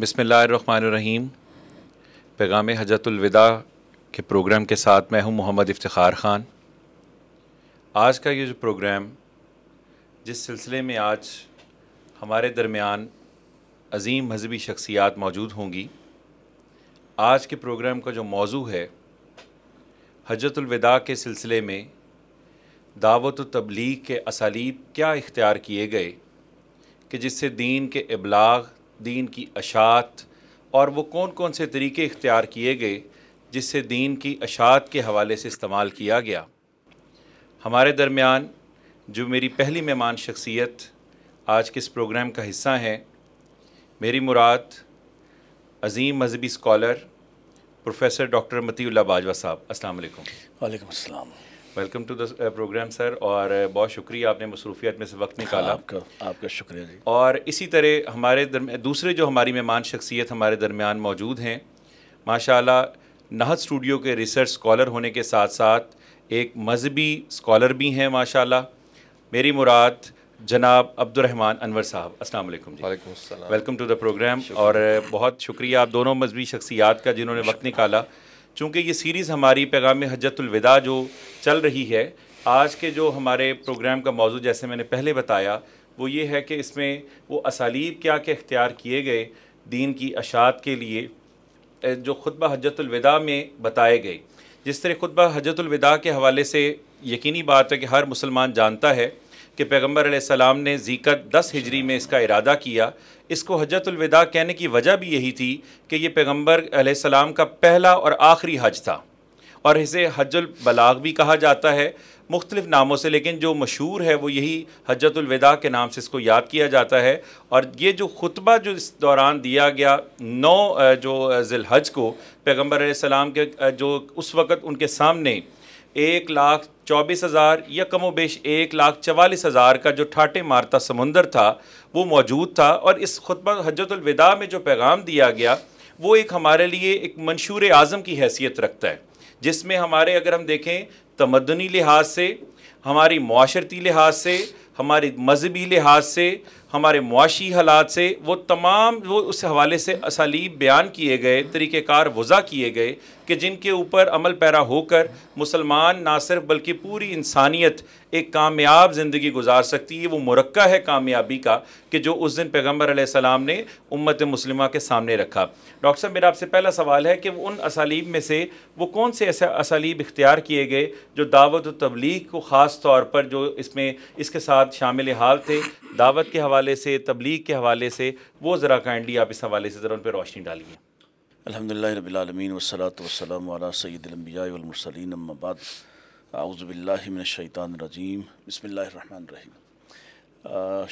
बसमीम पैगाम हजतुलविदा के प्रोग्राम के साथ मैं हूं मोहम्मद इफ्तार ख़ान आज का ये जो प्रोग्राम जिस सिलसिले में आज हमारे दरमियान अजीम मजहबी शख्सियात मौजूद होंगी आज के प्रोग्राम का जो मौजू है हजरतुलविदा के सिलसिले में दावत तबलीग के असालीब क्या इख्तियार किए गए कि जिससे दीन के अबलाग दीन की अशात और वो कौन कौन से तरीके इख्तियार किए गए जिससे दीन की अशात के हवाले से इस्तेमाल किया गया हमारे दरमियान जो मेरी पहली मेहमान शख्सियत आज के इस प्रोग्राम का हिस्सा हैं मेरी मुराद अजीम मजहबी scholar professor doctor Matiullah Bajwa साहब अस्सलाम वालेकुम वालेकुम अस्सलाम welcome to the programme sir और uh, बहुत शुक्रिया आपने मसरूफियात में से वक्त निकाला आपका आपका शुक्रिया जी और इसी तरह हमारे दूसरे जो हमारी मेहमान शख्सियत हमारे दरमियान मौजूद हैं माशाल्लाह नहत स्टूडियो के रिसर्च स्कॉलर होने के साथ साथ एक मजहबी स्कॉलर भी हैं माशाल्लाह मेरी मुराद जनाब अब्दुलरहमान अनवर साहब अस्सलाम वालेकुम ji welcome to the programme और बहुत शुक्रिया आप दोनों मजहबी शख्सियात का जिन्होंने वक्त निकाला चूँकि ये सीरीज़ हमारी पैगाम हजतुलविदा जो चल रही है आज के जो हमारे प्रोग्राम का मौजू जैसे मैंने पहले बताया वो ये है कि इसमें वो असालीब क्या के अख्तियार किए गए दीन की अशात के लिए जो खुतबा हजतुलविदा में बताए गए जिस तरह खुतबा हजतुलविदा के हवाले से यकीनी बात है कि हर मुसलमान जानता है कि पैगम्बर सलाम ने जीकत दस हिजरी में इसका इरादा किया इसको हजरतलविदा कहने की वजह भी यही थी कि ये पैगम्बर सलाम का पहला और आखिरी हज था और इसे हजलबलाग भी कहा जाता है मुख्तलिफ़ नामों से लेकिन जो मशहूर है वो यही हजरतलविदा के नाम से इसको याद किया जाता है और ये जो खुतबा जो इस दौरान दिया गया नौ जो जिलहज को पैगम्बर सलाम के जो उस वक़्त उनके सामने एक लाख चौबीस हज़ार या कमो बेश एक लाख चवालीस हज़ार का जो ठाटे मारता समुंदर था वो मौजूद था और इस खुतबा हजरतलविदा में जो पैगाम दिया गया वो एक हमारे लिए एक मंशूर आज़म की हैसियत रखता है जिसमें हमारे अगर हम देखें तमदनी लिहाज से हमारी माशरती लिहाज से हमारे मजहबी लिहाज से हमारे मुआशी हालात से वो तमाम वो उस हवाले से असालीब बयान किए गए तरीक़ार वज़ा किए गए कि जिनके ऊपर अमल पैरा होकर मुसलमान ना सिर्फ बल्कि पूरी इंसानियत एक कामयाब ज़िंदगी गुजार सकती है वो मुरक्का है कामयाबी का कि जो उस दिन पैगम्बर सलाम ने उम्मत मुस्लिमा के सामने रखा डॉक्टर साहब मेरा आपसे पहला सवाल है कि उन असालीब में से वो कौन से ऐसे असालीब इख्तियार किए गए जो दावत तबलीग को ख़ास तौर पर जो इसमें इसके साथ साहब शामिल हाल थे दावत के हवाले से तबलीग के हवाले से वो ज़रा काइंडली आप इस हवाले से ज़रा उन पर रोशनी डालिए अलहमदिल्ला रबालमीन वसलात वसलम सैदलम्बियामरसलिन अम्माबाद आउज़बिल्लिमिनशैतानरजीम बसमिल्लर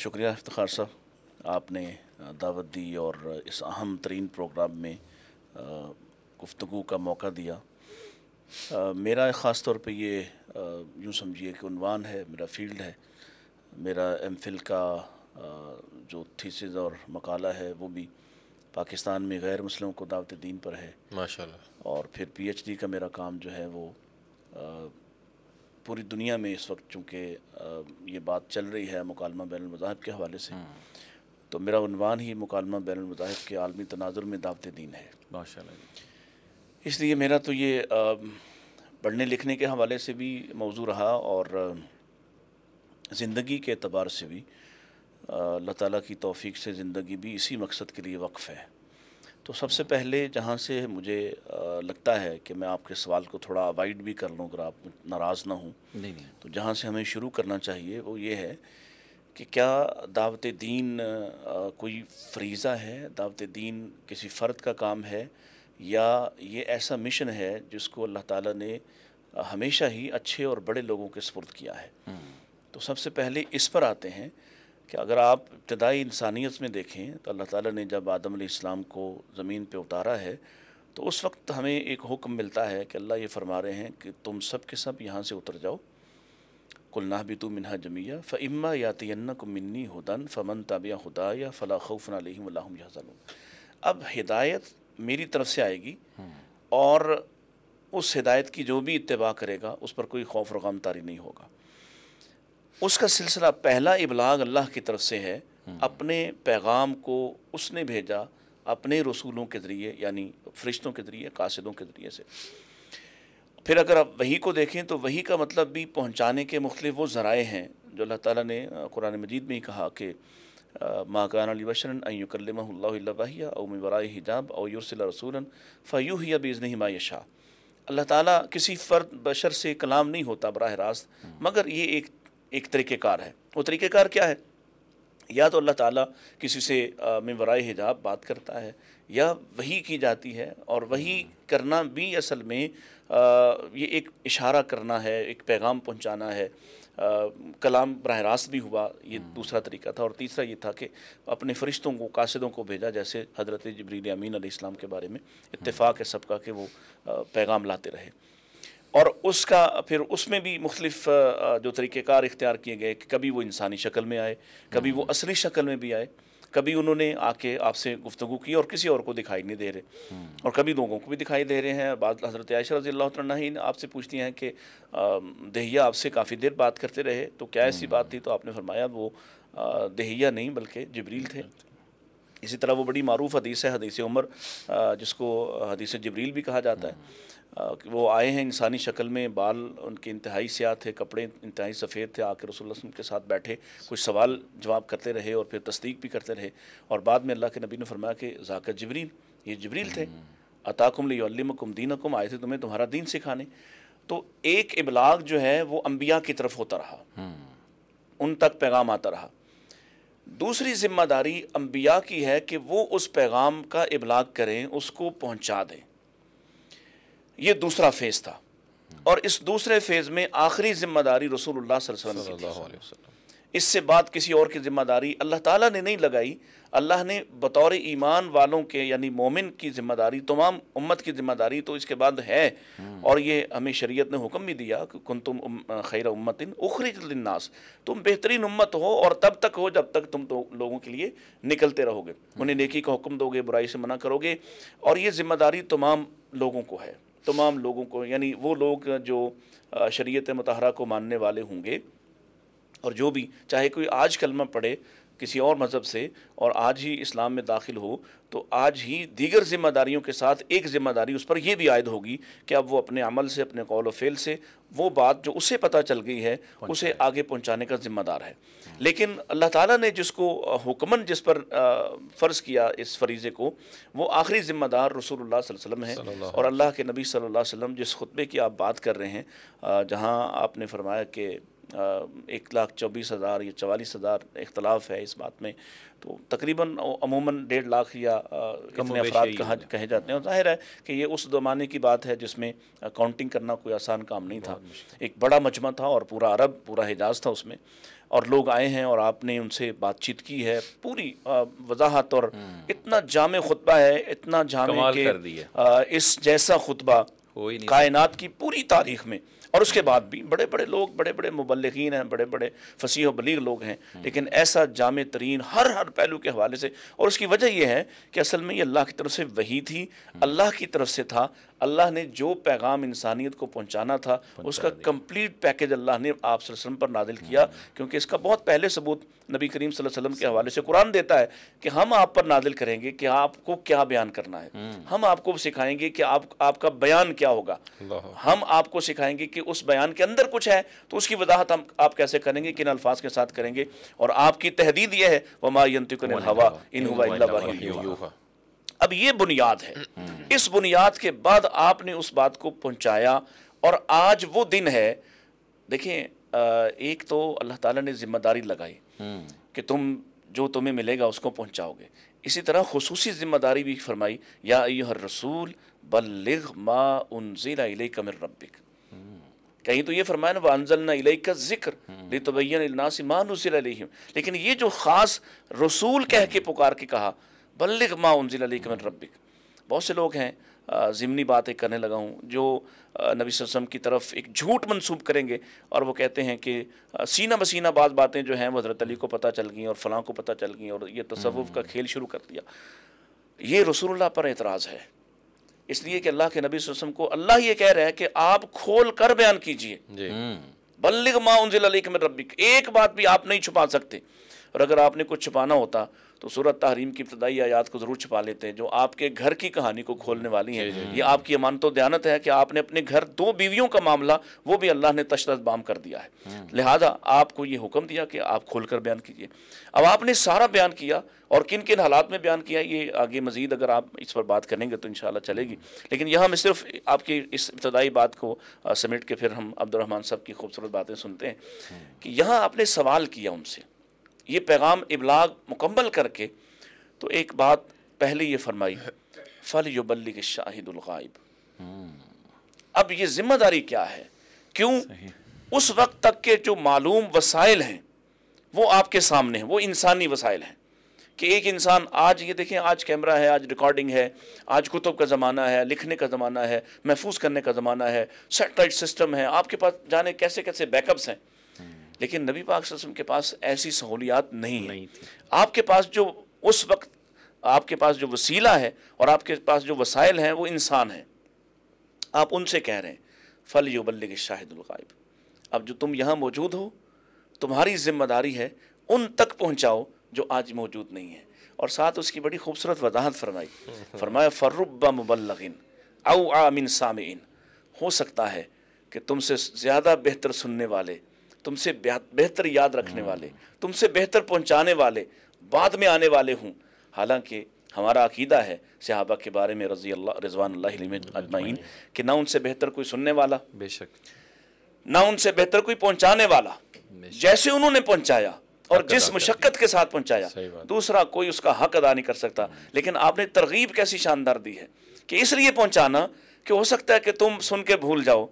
शुक्रिया इफ्तार साहब आपने दावत दी और इस अहम तरीन प्रोग्राम में गुफ्तु का मौका दिया आ, मेरा ख़ास तौर पर ये यूँ समझिए किनवान है मेरा फील्ड है मेरा एम का जो थीसिस और मकाला है वो भी पाकिस्तान में गैर मुस्लिमों को दावत दीन पर है माशाल्लाह और फिर पीएचडी का मेरा काम जो है वो पूरी दुनिया में इस वक्त चूँकि ये बात चल रही है मकालमा बैन मज़ाहब के हवाले से हम्म। तो मेरा उनवान ही मकालमा बैन मज़ाहब के आलमी तनाजुर में दावत दीन है माशाल्लाह इसलिए मेरा तो ये पढ़ने लिखने के हवाले से भी मौजू रहा और ज़िंदगी के अतबार से भी अल्लाह ताला की तौफीक से ज़िंदगी भी इसी मकसद के लिए वक्फ़ है तो सबसे पहले जहाँ से मुझे लगता है कि मैं आपके सवाल को थोड़ा अवॉइड भी कर लूँ अगर आप नाराज़ ना हूँ तो जहाँ से हमें शुरू करना चाहिए वो ये है कि क्या दावत दीन कोई फरीज़ा है दावत दीन किसी फ़र्द का काम है या ये ऐसा मिशन है जिसको अल्लाह ताला ने हमेशा ही अच्छे और बड़े लोगों के सपुर्द किया है हम्म। तो सबसे पहले इस पर आते हैं कि अगर आप इब्तदाई इंसानियत में देखें तो अल्लाह ताला ने जब आदम इस्लाम को ज़मीन पे उतारा है तो उस वक्त हमें एक हुक्म मिलता है कि अल्लाह ये फरमा रहे हैं कि तुम सब के सब यहाँ से उतर जाओ कुल्ना भी तो मिनहा जमिया फ़ या यातना को मिन्नी हुदन फ़मन ताबिया हुदा या फ़ला खौफ़न अलहम अब हिदायत मेरी तरफ से आएगी और उस हिदायत की जो भी इतबा करेगा उस पर कोई खौफ और तारी नहीं होगा उसका सिलसिला पहला इबलाग अल्लाह की तरफ से है हम्म। अपने पैगाम को उसने भेजा अपने रसूलों के ज़रिए यानी फरिश्तों के ज़रिए कासिदों के ज़रिए से फिर अगर आप वही को देखें तो वही का मतलब भी पहुँचाने के मुख्तु वो ज़राए हैं जो अल्लाह ताली ने कुरान मजीद में ही कहा कि माकान बशरन अयुकलमहिया ओम वरा हिजाब औरसिल रसूल फ़यूह या बेज़न हिमायशा अल्लाह ताली किसी फ़र्द बशर से कलाम नहीं होता बरह रास्त हम्म। मगर ये एक एक तरीक़ेकार है वो तरीक़ेकार क्या है या तो अल्लाह ताला किसी से मवराय हिजाब बात करता है या वही की जाती है और वही करना भी असल में आ, ये एक इशारा करना है एक पैगाम पहुंचाना है आ, कलाम बरह रास्त भी हुआ ये हम्म। दूसरा तरीका था और तीसरा ये था कि अपने फरिश्तों को कासदों को भेजा जैसे हज़रत जबरी अमीन आसमाम के बारे में इतफ़ाक़ है सबका कि वो आ, पैगाम लाते रहे और उसका फिर उसमें भी मुख्तलिफ जो तरीक़ेकार इख्तियार किए गए कि कभी वो इंसानी शक्ल में आए कभी वो असली शक्ल में भी आए कभी उन्होंने आके आपसे गुफ्तु की और किसी और को दिखाई नहीं दे रहे और कभी लोगों को भी दिखाई दे रहे हैं बाद हज़रत आयशा रजी अल्लाह आपसे पूछती हैं कि दहिया आपसे काफ़ी देर बात करते रहे तो क्या ऐसी हम्म। बात थी तो आपने फरमाया वो दहिया नहीं बल्कि जबरील थे इसी तरह वो बड़ी मरूफ हदीस है हदीस उमर जिसको हदीस जबरील भी कहा जाता है वो आए हैं इंसानी शक्ल में बाल उनके इंतहाई स्याह थे कपड़े इंतहाई सफ़ेद थे आकर रसूल के साथ बैठे कुछ सवाल जवाब करते रहे और फिर तस्दीक भी करते रहे और बाद में अल्लाह के नबी ने फरमाया कि जाकर जबरील ये जबरील थे अताकुम दीन दीनकुम आए थे तुम्हें तुम्हारा दीन सिखाने तो एक इबलाग जो है वो अम्बिया की तरफ होता रहा हम्म। उन तक पैगाम आता रहा दूसरी ज़िम्मेदारी अम्बिया की है कि वो उस पैगाम का इबलाग करें उसको पहुंचा दें ये दूसरा फेज़ था और इस दूसरे फेज़ में आखिरी ज़िम्मेदारी रसूल सल्लल्लाहु अलैहि वसल्लम इससे बात किसी और की ज़िम्मेदारी अल्लाह ताला ने नहीं लगाई अल्लाह ने बतौर ईमान वालों के यानी मोमिन की जिम्मेदारी तमाम उम्मत की जिम्मेदारी तो इसके बाद है हम्म। और ये हमें शरीयत ने हुक्म भी दिया कि कुन तुम खैर उम्मतिन उखरिजनास तुम बेहतरीन उम्मत हो और तब तक हो जब तक तुम तो लोगों के लिए निकलते रहोगे हम्म। उन्हें नेकी का हुक्म दोगे बुराई से मना करोगे और ये जिम्मेदारी तमाम लोगों को है तमाम लोगों को यानी वो लोग जो शरीत मतहरा को मानने वाले होंगे और जो भी चाहे कोई आज कलमा पढ़े किसी और मज़हब से और आज ही इस्लाम में दाखिल हो तो आज ही दीगर ज़िम्मेदारियों के साथ एक ज़िम्मेदारी उस पर यह भी आयद होगी कि अब वो अपने अमल से अपने कौल फेल से वो बात जो उसे पता चल गई है उसे आगे पहुंचाने का ज़िम्मेदार है लेकिन अल्लाह ताला ने जिसको हुक्मन जिस पर फ़र्ज़ किया इस फरीज़े को वो आखिरी ज़िम्मेदार रसूलुल्लाह वसल्लम है और अल्लाह के नबी सल्लल्लाहु अलैहि वसल्लम जिस खुतबे की आप बात कर रहे हैं जहाँ आपने फरमाया कि एक लाख चौबीस हज़ार या चवालीस हज़ार इख्तलाफ है इस बात में तो तकरीबन अमूमन डेढ़ लाख या कितने अफराद कहा कहे जाते हैं जाहिर है कि ये उस ज़माने की बात है जिसमें काउंटिंग करना कोई आसान काम नहीं था एक बड़ा मजमा था और पूरा अरब पूरा हिजाज था उसमें और लोग आए हैं और आपने उनसे बातचीत की है पूरी वजाहत और हम्म। इतना जाम खुतबा है इतना जाम इस जैसा खुतबा कायनात की पूरी तारीख में और उसके बाद भी बड़े बड़े लोग बड़े बड़े मुबलकिन हैं बड़े बड़े फसी व बलीग लोग हैं हम्म। लेकिन ऐसा जाम तरीन हर हर पहलू के हवाले से और उसकी वजह यह है कि असल में ये अल्लाह की तरफ से वही थी हम्म। अल्लाह की तरफ से था अल्लाह ने जो पैगाम इंसानियत को पहुंचाना था उसका कंप्लीट पैकेज अल्लाह ने आप वसल्लम पर नादिल किया हम्म। क्योंकि इसका बहुत पहले सबूत नबी करीम वसल्लम के हवाले से कुरान देता है कि हम आप पर नादिल करेंगे कि आपको क्या बयान करना है हम्म। हम आपको सिखाएंगे कि आप आपका बयान क्या होगा हम आपको सिखाएंगे कि उस बयान के अंदर कुछ है तो उसकी वजाहत हम आप कैसे करेंगे किन अल्फाज के साथ करेंगे और आपकी तहदीद यह है वमा यंतुकन हवा इन हुआ अब ये बुनियाद है इस बुनियाद के बाद आपने उस बात को पहुंचाया और आज वो दिन है देखें एक तो अल्लाह ताला ने जिम्मेदारी लगाई कि तुम जो तुम्हें मिलेगा उसको पहुंचाओगे इसी तरह खसूसी ज़िम्मेदारी भी फरमाई या रसूल बल्लिग मा उनजिला रबिक कहीं तो ये फरमाया वानजलना इलई का जिक्र लितबैन नासिमान लेकिन ये जो ख़ास रसूल कह के पुकार के कहा बल्लिग माउनजिल अलीकमन रबिक बहुत से लोग हैं ज़िमनी बातें करने लगा हूँ जो नबी वसम की तरफ एक झूठ मनसूब करेंगे और वो कहते हैं कि सीना बसीना बात बातें जो हैं वो हज़रत अली को पता चल गई और फ़लाँ को पता चल गई और ये तसवुफ़ का खेल शुरू कर दिया ये रसूलुल्लाह पर एतराज़ है इसलिए कि अल्लाह के नबी वसम को अल्लाह ये कह रहा है कि आप खोल कर बयान कीजिए हम्म। बल्लिक माँ उनजिल रबिक एक बात भी आप नहीं छुपा सकते और अगर आपने कुछ छुपाना होता तो सूरत तहरीम की इब्तदाई आयात को ज़रूर छुपा लेते हैं जो आपके घर की कहानी को खोलने वाली हैं ये आपकी अमानत दयानत है कि आपने अपने घर दो बीवियों का मामला वो भी अल्लाह ने तशद बाम कर दिया है हम्म। लिहाजा आपको ये हुक्म दिया कि आप खोल कर बयान कीजिए अब आपने सारा बयान किया और किन किन हालात में बयान किया ये आगे मज़ीद अगर आप इस पर बात करेंगे तो इन चलेगी लेकिन यहाँ मैं सिर्फ आपकी इस इब्तदाई बात को समेट के फिर हम अब्दुलरहमान साहब की खूबसूरत बातें सुनते हैं हम्म। कि यहाँ आपने सवाल किया उनसे ये पैगाम इबलाग मुकम्मल करके तो एक बात पहले ये फरमाई फल युबल्ली के शाहिदुलगाइब अब ये जिम्मेदारी क्या है क्यों उस वक्त तक के जो मालूम वसाइल हैं वो आपके सामने हैं वो इंसानी वसाइल हैं कि एक इंसान आज ये देखें आज कैमरा है आज रिकॉर्डिंग है आज कुतुब का ज़माना है लिखने का ज़माना है महफूज करने का ज़माना है सेटेलाइट सिस्टम है आपके पास जाने कैसे कैसे बैकअप्स हैं लेकिन नबी पाक वसल्लम के पास ऐसी सहूलियात नहीं, नहीं है आपके पास जो उस वक्त आपके पास जो वसीला है और आपके पास जो वसाइल हैं वो इंसान हैं आप उनसे कह रहे हैं फल युबल्लिग शाहिदुल्गाइब अब जो तुम यहाँ मौजूद हो तुम्हारी जिम्मेदारी है उन तक पहुँचाओ जो आज मौजूद नहीं है और साथ उसकी बड़ी खूबसूरत वजाहत फरमाई फरमाया फ़र्रबा मुबलगिन अमिन आमिन सामिन हो सकता है कि तुमसे ज़्यादा बेहतर सुनने वाले तुमसे बेहतर याद रखने हाँ। वाले तुमसे बेहतर पहुंचाने वाले बाद में आने वाले हूँ हालांकि हमारा अकीदा है सहाबा के बारे में रजी अल्लाह रजवान अजमाइन कि ना उनसे बेहतर कोई सुनने वाला बेशक ना उनसे बेहतर कोई पहुंचाने वाला जैसे उन्होंने पहुंचाया और जिस मुशक्क़त के साथ पहुंचाया दूसरा कोई उसका हक अदा नहीं कर सकता हाँ। लेकिन आपने तरगीब कैसी शानदार दी है कि इसलिए पहुंचाना कि हो सकता है कि तुम सुन के भूल जाओ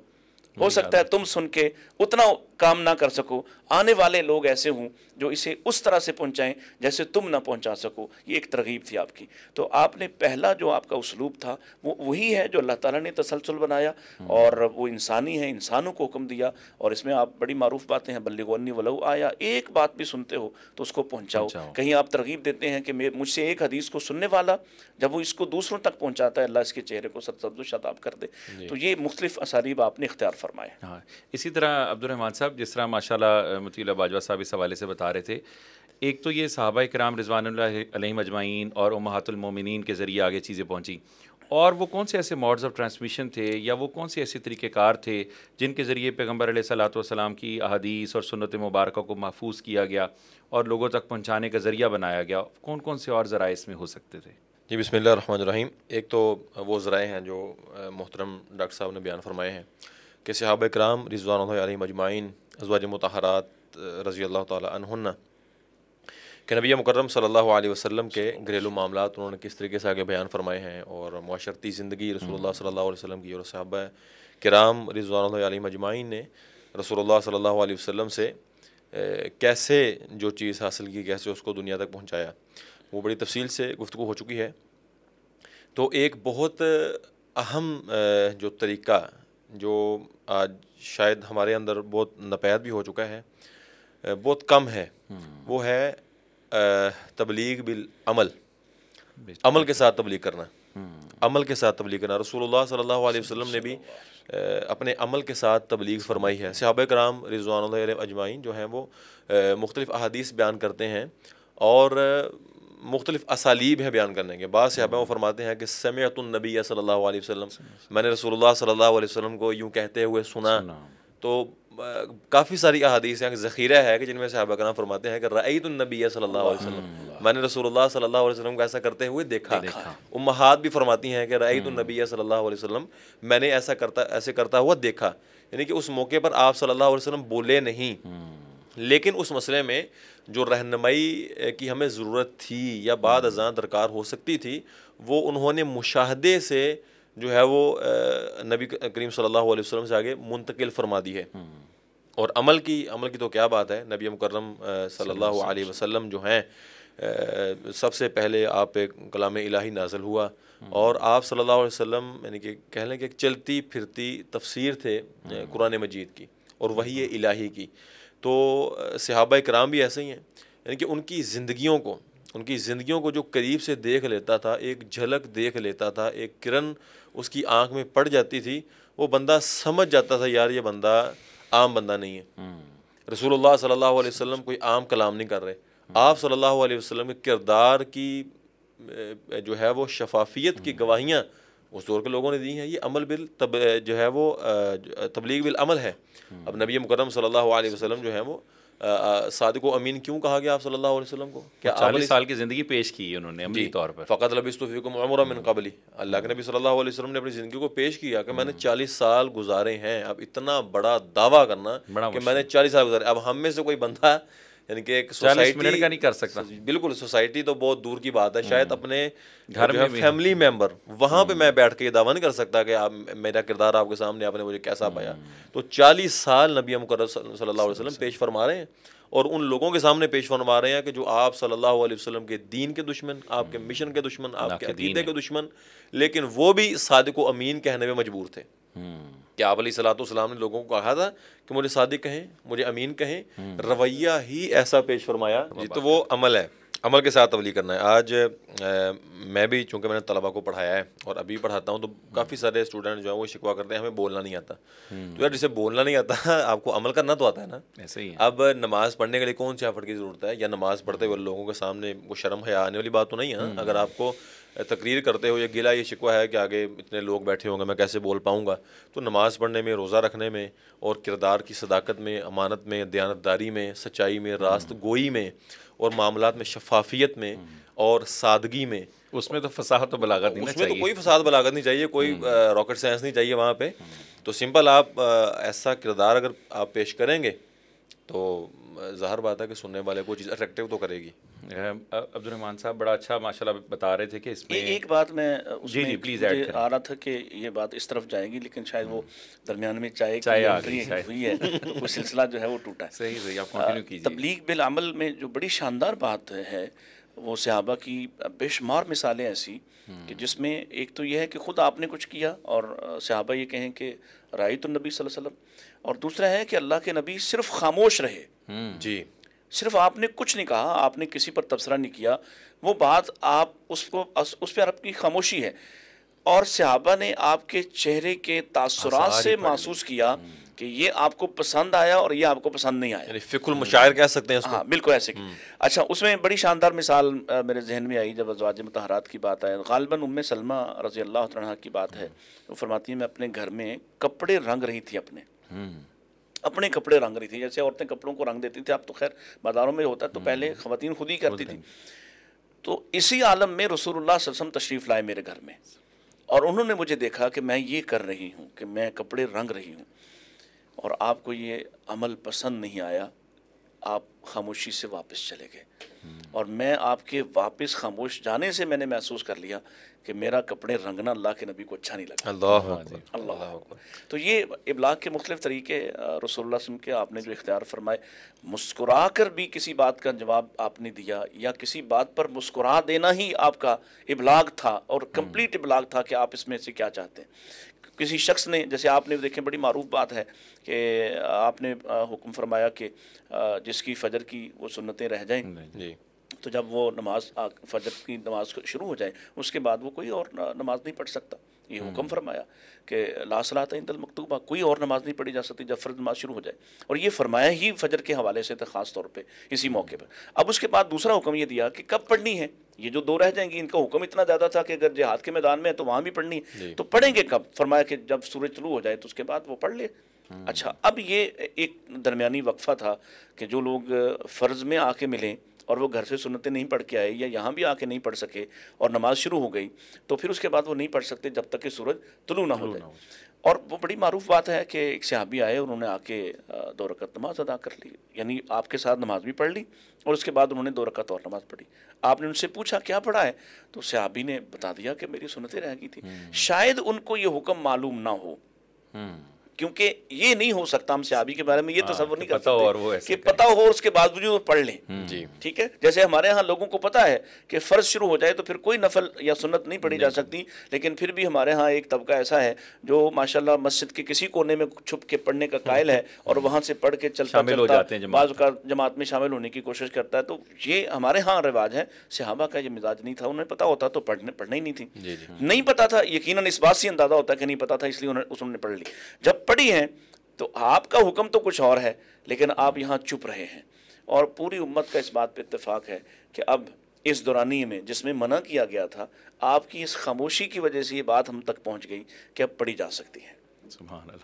हो सकता है तुम सुन के उतना काम ना कर सको आने वाले लोग ऐसे हों जो इसे उस तरह से पहुंचाएं जैसे तुम ना पहुंचा सको ये एक तरगीब थी आपकी तो आपने पहला जो आपका उसलूब था वो वही है जो अल्लाह ताला ने तसलसल बनाया और वो इंसानी है इंसानों को हुक्म दिया और इसमें आप बड़ी मरूफ बातें हैं बल्लिगनी वलऊ आया एक बात भी सुनते हो तो उसको पहुँचाओ कहीं आप तरगीब देते हैं कि मुझसे एक हदीस को सुनने वाला जब वो इसको दूसरों तक पहुँचाता है अल्लाह इसके चेहरे को सरसब्द शताब कर दे तो ये मुख्तलिफ असारीब आपने इख्तियार फरमाए हाँ। इसी तरह अब्दुलरहमान साहब साहब जिस तरह माशाल्लाह मती बाजवा साहब इस हवाले से बता रहे थे एक तो ये साहबा कराम रिजवान अजमाइन और उमहातुलमोमिन के ज़रिए आगे चीज़ें पहुँची और वो कौन से ऐसे मॉड्स ऑफ ट्रांसमिशन थे या वो कौन से ऐसे तरीक़ेकार थे जिनके ज़रिए पैगम्बर सलाम की अहदीस और सुनत मुबारक को महफूज किया गया और लोगों तक पहुँचाने का ज़रिया बनाया गया कौन कौन से और ज़रा इसमें हो सकते थे जी बिसमीम एक तो वो ज़रा हैं जो मोहतरम डॉक्टर साहब ने बयान फरमाए हैं कि सहाब कराम रिजवान मजमाइन अजवाज मतहरात रज़ी अल्लाह तहन्ना कि नबी मुकरम सल्लल्लाहु अलैहि वसल्लम के घरेलू मामला उन्होंने किस तरीके से आगे बयान फरमाए हैं और माशरती ज़िंदगी रसूलुल्लाह सल्लल्लाहु अलैहि वसल्लम की और साहब कराम रिजवान मजमाइन ने रसूलुल्लाह सल्लल्लाहु अलैहि वसल्लम से कैसे जो चीज़ हासिल की कैसे उसको दुनिया तक पहुँचाया वो बड़ी तफसील से गुफ्तु हो चुकी है तो एक बहुत अहम जो तरीका जो आज शायद हमारे अंदर बहुत नपैद भी हो चुका है बहुत कम है हम्म। वो है तबलीग बिल अमल अमल के साथ तबलीग करना हम्म। अमल के साथ तबलीग करना रसूलुल्लाह सल्लल्लाहु अलैहि वसल्लम ने भी अपने अमल के साथ तबलीग फरमाई है सहाब कराम रिजवान अजमाइन जो हैं वो मुख्तलिफ़ अहादीस बयान करते हैं और मुख्तलिफ असालीब हैं बयान करने के बाद सहाबा वो फरमाते हैं कि समयत नबी सल्ला वसम मैंने रसूल सल्ला वसम को यूँ कहते हुए सुना, सुना। तो काफ़ी सारी अहदीस यहाँ ज़ख़ीरा है कि जिनमें सहाबा कराम फरमाते हैं कि रईत नबी सल्ला वसम मैंने रसूल सल्ला वसम को ऐसा करते हुए देखा उमहत भी फरमाती हैं कि रईत हम्म। नबी सल्ला वसम मैंने ऐसा करता ऐसे करता हुआ देखा यानी कि उस मौके पर आप सल्ला वसम बोले नहीं हम्म। लेकिन उस मसले में जो रहनमई की हमें ज़रूरत थी या बाद हम्म। अजा दरकार हो सकती थी वो उन्होंने मुशाहदे से जो है वो नबी करीम सल्लल्लाहु अलैहि वसल्लम से आगे मुंतकिल फरमा दी है हम्म। और अमल की अमल की तो क्या बात है नबी मुकर्रम सल्लल्लाहु अलैहि वसल्लम जो हैं सबसे पहले आप पे कलाम इलाही नाजल हुआ हम्म। और आप सल्लल्लाहु अलैहि वसल्लम यानी कि कह लें कि चलती फिरती तफसीर थे कुरान मजीद की और वही इलाही की तो सिहाबा कराम भी ऐसे ही हैं यानी कि उनकी ज़िंदगियों को उनकी ज़िंदगियों को जो करीब से देख लेता था एक झलक देख लेता था एक किरण उसकी आँख में पड़ जाती थी वो बंदा समझ जाता था यार ये बंदा आम बंदा नहीं है हम्म। रसूलुल्लाह सल्लल्लाहु अलैहि वसल्लम कोई आम कलाम नहीं कर रहे हम्म। आप सल्लल्लाहु अलैहि वसल्लम के किरदार की जो है वो शफाफियत की हम्म। गवाहियाँ उस दौर के लोगों ने दी हैं ये अमल बिल तब जो है वो तबलीग बिल अमल है हम्म। अब नबी मुकरम सल्लल्लाहु अलैहि वसल्लम जो है वो सादिक अमीन क्यों कहा गया आप सल्लल्लाहु अलैहि वसल्लम को क्या चालीस साल की ज़िंदगी पेश की है उन्होंने अमली तौर पर फ़कत लबिस्तफ़ीकम अमरा मिन कबली अल्लाह के हम्म। नबी सल्लल्लाहु अलैहि वसल्लम ने अपनी ज़िंदगी को पेश किया कि मैंने हम्म। चालीस साल गुजारे हैं अब इतना बड़ा दावा करना कि मैंने चालीस साल गुजारे अब हम में से कोई बंदा यानी कि एक सोसाइटी मिनट का नहीं कर सकता बिल्कुल सोसाइटी तो बहुत दूर की बात है हम्म। शायद अपने घर में फैमिली मेंबर वहाँ पे हम्म। मैं बैठ के ये दावा नहीं कर सकता कि आप मेरा किरदार आपके सामने आपने मुझे कैसा पाया हम्म। तो चालीस साल नबी मुकर सल्ला वसलम पेश फरमा रहे हैं और उन लोगों के सामने पेश फरमा रहे हैं कि जो आप सल्लल्लाहु अलैहि वसल्लम के दीन के दुश्मन आपके मिशन के दुश्मन आपके अकीदे के दुश्मन लेकिन वो भी सादिक अमीन कहने में मजबूर थे कि आप सलाम ने लोगों को कहा था कि मुझे सादिक कहें मुझे अमीन कहें हम्म। रवैया ही ऐसा पेश फरमाया जी तो वो अमल है अमल के साथ तबली करना है आज आ, मैं भी चूँकि मैंने तलबा को पढ़ाया है और अभी पढ़ाता हूँ तो काफ़ी सारे स्टूडेंट जो है वो शिकवा करते हैं हमें बोलना नहीं आता हम्म। तो यार जिसे बोलना नहीं आता आपको अमल करना तो आता है ना ऐसे ही अब नमाज़ पढ़ने के लिए कौन से आफट की ज़रूरत है या नमाज़ पढ़ते हुए लोगों के सामने वो शर्म है आने वाली बात तो नहीं है हाँ। हम्म। अगर आपको तकरीर करते हुए गिला ये शिकवा है कि आगे इतने लोग बैठे होंगे मैं कैसे बोल पाऊँगा तो नमाज़ पढ़ने में रोज़ा रखने में और किरदार की सदाकत में अमानत में दयानतदारी में सच्चाई में रास्त हम्म। गोई में और मामला में शफाफियत में हम्म। और सादगी में उसमें तो फसाहत तो बलागत नहीं उसमें तो कोई फसाद बलागत नहीं चाहिए कोई हम्म। रॉकेट साइंस नहीं चाहिए वहाँ पे तो सिंपल आप ऐसा किरदार अगर आप पेश करेंगे तो ज़ाहिर बात है कि सुनने वाले को चीज़ अट्रैक्टिव तो करेगी अब्दुलरहमान साहब बड़ा अच्छा माशाल्लाह बता रहे थे कि इसमें एक बात मैं जी जी प्लीज़ ऐड आ रहा था कि ये बात इस तरफ जाएगी लेकिन शायद वो दरमियान में चाय चाय हुई है वो सिलसिला जो है वो टूटा सही सही आप कंटिन्यू कीजिए तबलीग बिलअमल में जो बड़ी शानदार बात है वो सहाबा की बेशुमार मिसालें ऐसी हम्म। कि जिसमें एक तो यह है कि ख़ुद आपने कुछ किया और सहाबा ये कहें कि राय तो नबी वसल्लम और दूसरा है कि अल्लाह के नबी सिर्फ खामोश रहे हम्म। जी सिर्फ आपने कुछ नहीं कहा आपने किसी पर तबसरा नहीं किया वो बात आप उसको उस पर आपकी खामोशी है और सहाबा ने आपके चेहरे के तसरा से महसूस किया हम्म। कि ये आपको पसंद आया और ये आपको पसंद नहीं आया फिकुल मुशायर कह सकते हैं हाँ बिल्कुल ऐसे की हम्म। अच्छा उसमें बड़ी शानदार मिसाल मेरे जहन में आई जब अजवाज मतहरात की बात आए गालबन उम सलमा रजी अल्लाह की बात है वो फरमाती है मैं अपने घर में कपड़े रंग रही थी अपने हम्म। अपने कपड़े रंग रही थी जैसे औरतें कपड़ों को रंग देती थी अब तो खैर बाजारों में होता तो हम्म। पहले खवतिन खुद ही करती थी तो इसी आलम में रसूलुल्लाह सल्लम तशरीफ़ लाए मेरे घर में और उन्होंने मुझे देखा कि मैं ये कर रही हूँ कि मैं कपड़े रंग रही हूँ और आपको ये अमल पसंद नहीं आया आप खामोशी से वापस चले गए और मैं आपके वापस खामोश जाने से मैंने महसूस कर लिया कि मेरा कपड़े रंगना अल्लाह के नबी को अच्छा नहीं लगा हाँ अल्लाह अल्लाह तो ये इबलाग के मुख्तफ तरीके रसोल्ला के आपने जो इख्तियार फरमाए मुस्कुरा कर भी किसी बात का जवाब आपने दिया या किसी बात पर मुस्कुरा देना ही आपका इबलाग था और कम्प्लीट हम्म। इबलाग था कि आप इसमें से क्या चाहते हैं किसी शख्स ने जैसे आपने देखें बड़ी मरूफ बात है कि आपने हुक्म फरमाया कि जिसकी फजर की वो सुन्नतें रह जाएँ तो जब वो नमाज फजर की नमाज शुरू हो जाए उसके बाद वो कोई और नमाज नहीं पढ़ सकता ये हम्म। हुक्म फरमाया कि लासलात इंदल मकतूबा कोई और नमाज नहीं पढ़ी जा सकती जब फर्ज नमाज शुरू हो जाए और ये फरमाया ही फजर के हवाले से था ख़ास तौर पे इसी मौके पर अब उसके बाद दूसरा हुक्म ये दिया कि कब पढ़नी है ये जो दो रह जाएंगी इनका हुक्म इतना ज़्यादा था कि अगर जिहाद के मैदान में है तो वहाँ भी पढ़नी है तो पढ़ेंगे कब फरमाया कि जब सूरज शुरू हो जाए तो उसके बाद वो पढ़ ले हम्म। अच्छा अब ये एक दरमियानी वक्फ़ा था कि जो लोग फ़र्ज़ में आके मिलें और वो घर से सुनते नहीं पढ़ के आए या यहाँ भी आके नहीं पढ़ सके और नमाज शुरू हो गई तो फिर उसके बाद वो नहीं पढ़ सकते जब तक कि सूरज तुलू ना हो जाए और वो बड़ी मरूफ बात है कि एक सहाबी आए उन्होंने आके दो रकत नमाज अदा कर ली यानी आपके साथ नमाज भी पढ़ ली और उसके बाद उन्होंने दो रकत और नमाज पढ़ी आपने उनसे पूछा क्या पढ़ा है तो सहाबी ने बता दिया कि मेरी सुनते रह गई थी हम्म। शायद उनको ये हुक्म मालूम ना हो हम्म। क्योंकि ये नहीं हो सकता हम अभी के बारे में ये आ, हाँ, तस्वर तो नहीं करता और वो कि पता हो उसके बावजूद पढ़ लें हम्म। जी ठीक है जैसे हमारे यहाँ लोगों को पता है कि फ़र्ज शुरू हो जाए तो फिर कोई नफल या सुन्नत नहीं पढ़ी जा सकती लेकिन फिर भी हमारे यहाँ एक तबका ऐसा है जो माशाल्लाह मस्जिद के किसी कोने में छुप के पढ़ने का कायल है हम्म। और वहाँ से पढ़ के चलता हो जाते हैं बाज़ जमात में शामिल होने की कोशिश करता है तो ये हमारे यहाँ रिवाज है सिहाबा का ये मिजाज नहीं था उन्हें पता होता तो पढ़ने पढ़ना ही नहीं थी नहीं पता था यकीन इस बात से अंदाज़ा होता कि नहीं पता था इसलिए उन्होंने पढ़ ली जब पड़ी हैं तो आपका हुक्म तो कुछ और है लेकिन आप यहाँ चुप रहे हैं और पूरी उम्मत का इस बात पर इतफाक़ है कि अब इस दौरानी में जिसमें मना किया गया था आपकी इस खामोशी की वजह से ये बात हम तक पहुँच गई कि अब पढ़ी जा सकती है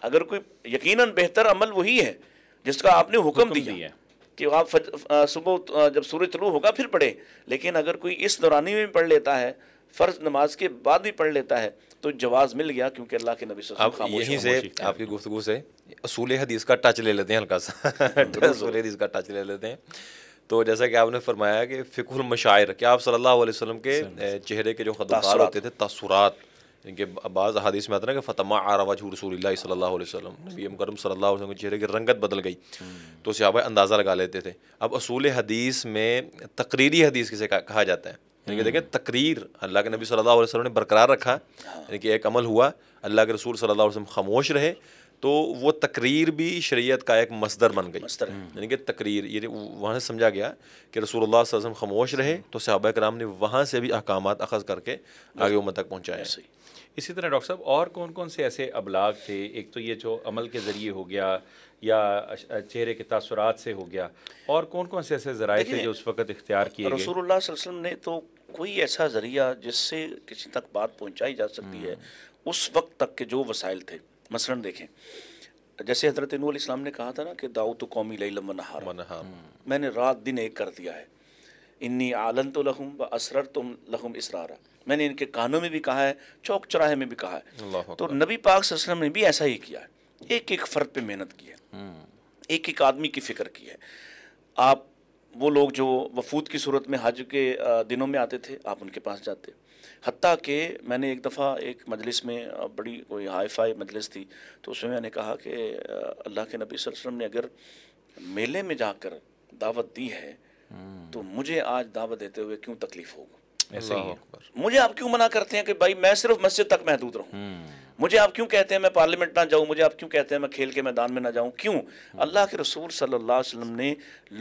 अगर कोई यकीन बेहतर अमल वही है जिसका आपने हुक्म दिया, है कि आप सुबह जब सूरज तलू होगा फिर पढ़े लेकिन अगर कोई इस दौरानी में पढ़ लेता है फ़र्ज नमाज के बाद भी पढ़ लेता है तो जवाब मिल गया क्योंकि अल्लाह के नबी आप यहीं से आपकी गुफ्तु से असूल हदीस का टच ले लेते हैं हल्का सादीस का टच ले लेते हैं तो जैसा कि आपने फरमाया कि फ़िकुल मशायर क्या आप सल्लल्लाहु अलैहि वसल्लम के चेहरे के जो खदार होते थे तसुरात इनके बाज़ हदीस में आता ना कि फ़तमा आरवाज रसूल सल्ला वसलम हम्म। नबी मकरम सल्ला वसलम के चेहरे की रंगत बदल गई हम्म। तो सहाबा अंदाज़ा लगा लेते थे अब असूल हदीस में तकरीरी हदीस किसे कहा जाता है यानी कि देखें तकरीर अल्लाह के नबी सल्लल्लाहु अलैहि वसल्लम ने बरकरार रखा हाँ। यानी कि एक अमल हुआ अल्लाह के रसूल सल्लल्लाहु अलैहि वसल्लम खामोश रहे तो वो तकरीर भी शरीयत का एक मसदर बन गई यानी कि तकरीर ये वहाँ से समझा गया कि रसूल वसम खामोश रहे तो सहाबा कराम ने वहाँ से भी अहकाम अखज़ करके आगे उम्र तक पहुँचाया इसी तरह डॉक्टर साहब और कौन कौन से ऐसे अबलाग थे एक तो ये जो अमल के ज़रिए हो गया या चेहरे के तासरात से हो गया और कौन कौन से ऐसे ज़राए थे जो उस वक्त इख्तियार किए रसूल वसम ने तो कोई ऐसा ज़रिया जिससे किसी तक बात पहुँचाई जा सकती है हम्म। उस वक्त तक के जो वसाइल थे मसलन देखें जैसे हजरत नूल इस्लाम ने कहा था ना कि तो कौमी लम हम्म। मैंने रात दिन एक कर दिया है इन्नी आलन तो लहूम व असरर तुम लहूम इसरारा मैंने इनके कानों में भी कहा है चौक चौराहे में भी कहा है तो नबी पाक वसल्लम ने भी ऐसा ही किया है एक एक फ़र्द पे मेहनत की है हम्म। एक एक आदमी की फ़िक्र की है आप वो लोग जो वफूद की सूरत में हज के दिनों में आते थे आप उनके पास जाते हती के मैंने एक दफ़ा एक मजलिस में बड़ी कोई हाई फाई मजलिस थी तो उसमें मैंने कहा कि अल्लाह के नबी वसल्लम ने अगर मेले में जाकर दावत दी है हम्म। तो मुझे आज दावत देते हुए क्यों तकलीफ होगा ही मुझे आप क्यों मना करते हैं कि भाई मैं सिर्फ मस्जिद तक महदूद रहूँ हम्म। मुझे आप क्यों कहते हैं मैं पार्लियामेंट ना जाऊँ मुझे आप क्यों कहते हैं मैं खेल के मैदान में ना जाऊँ क्यों अल्लाह के रसूल सल्लल्लाहु अलैहि वसल्लम ने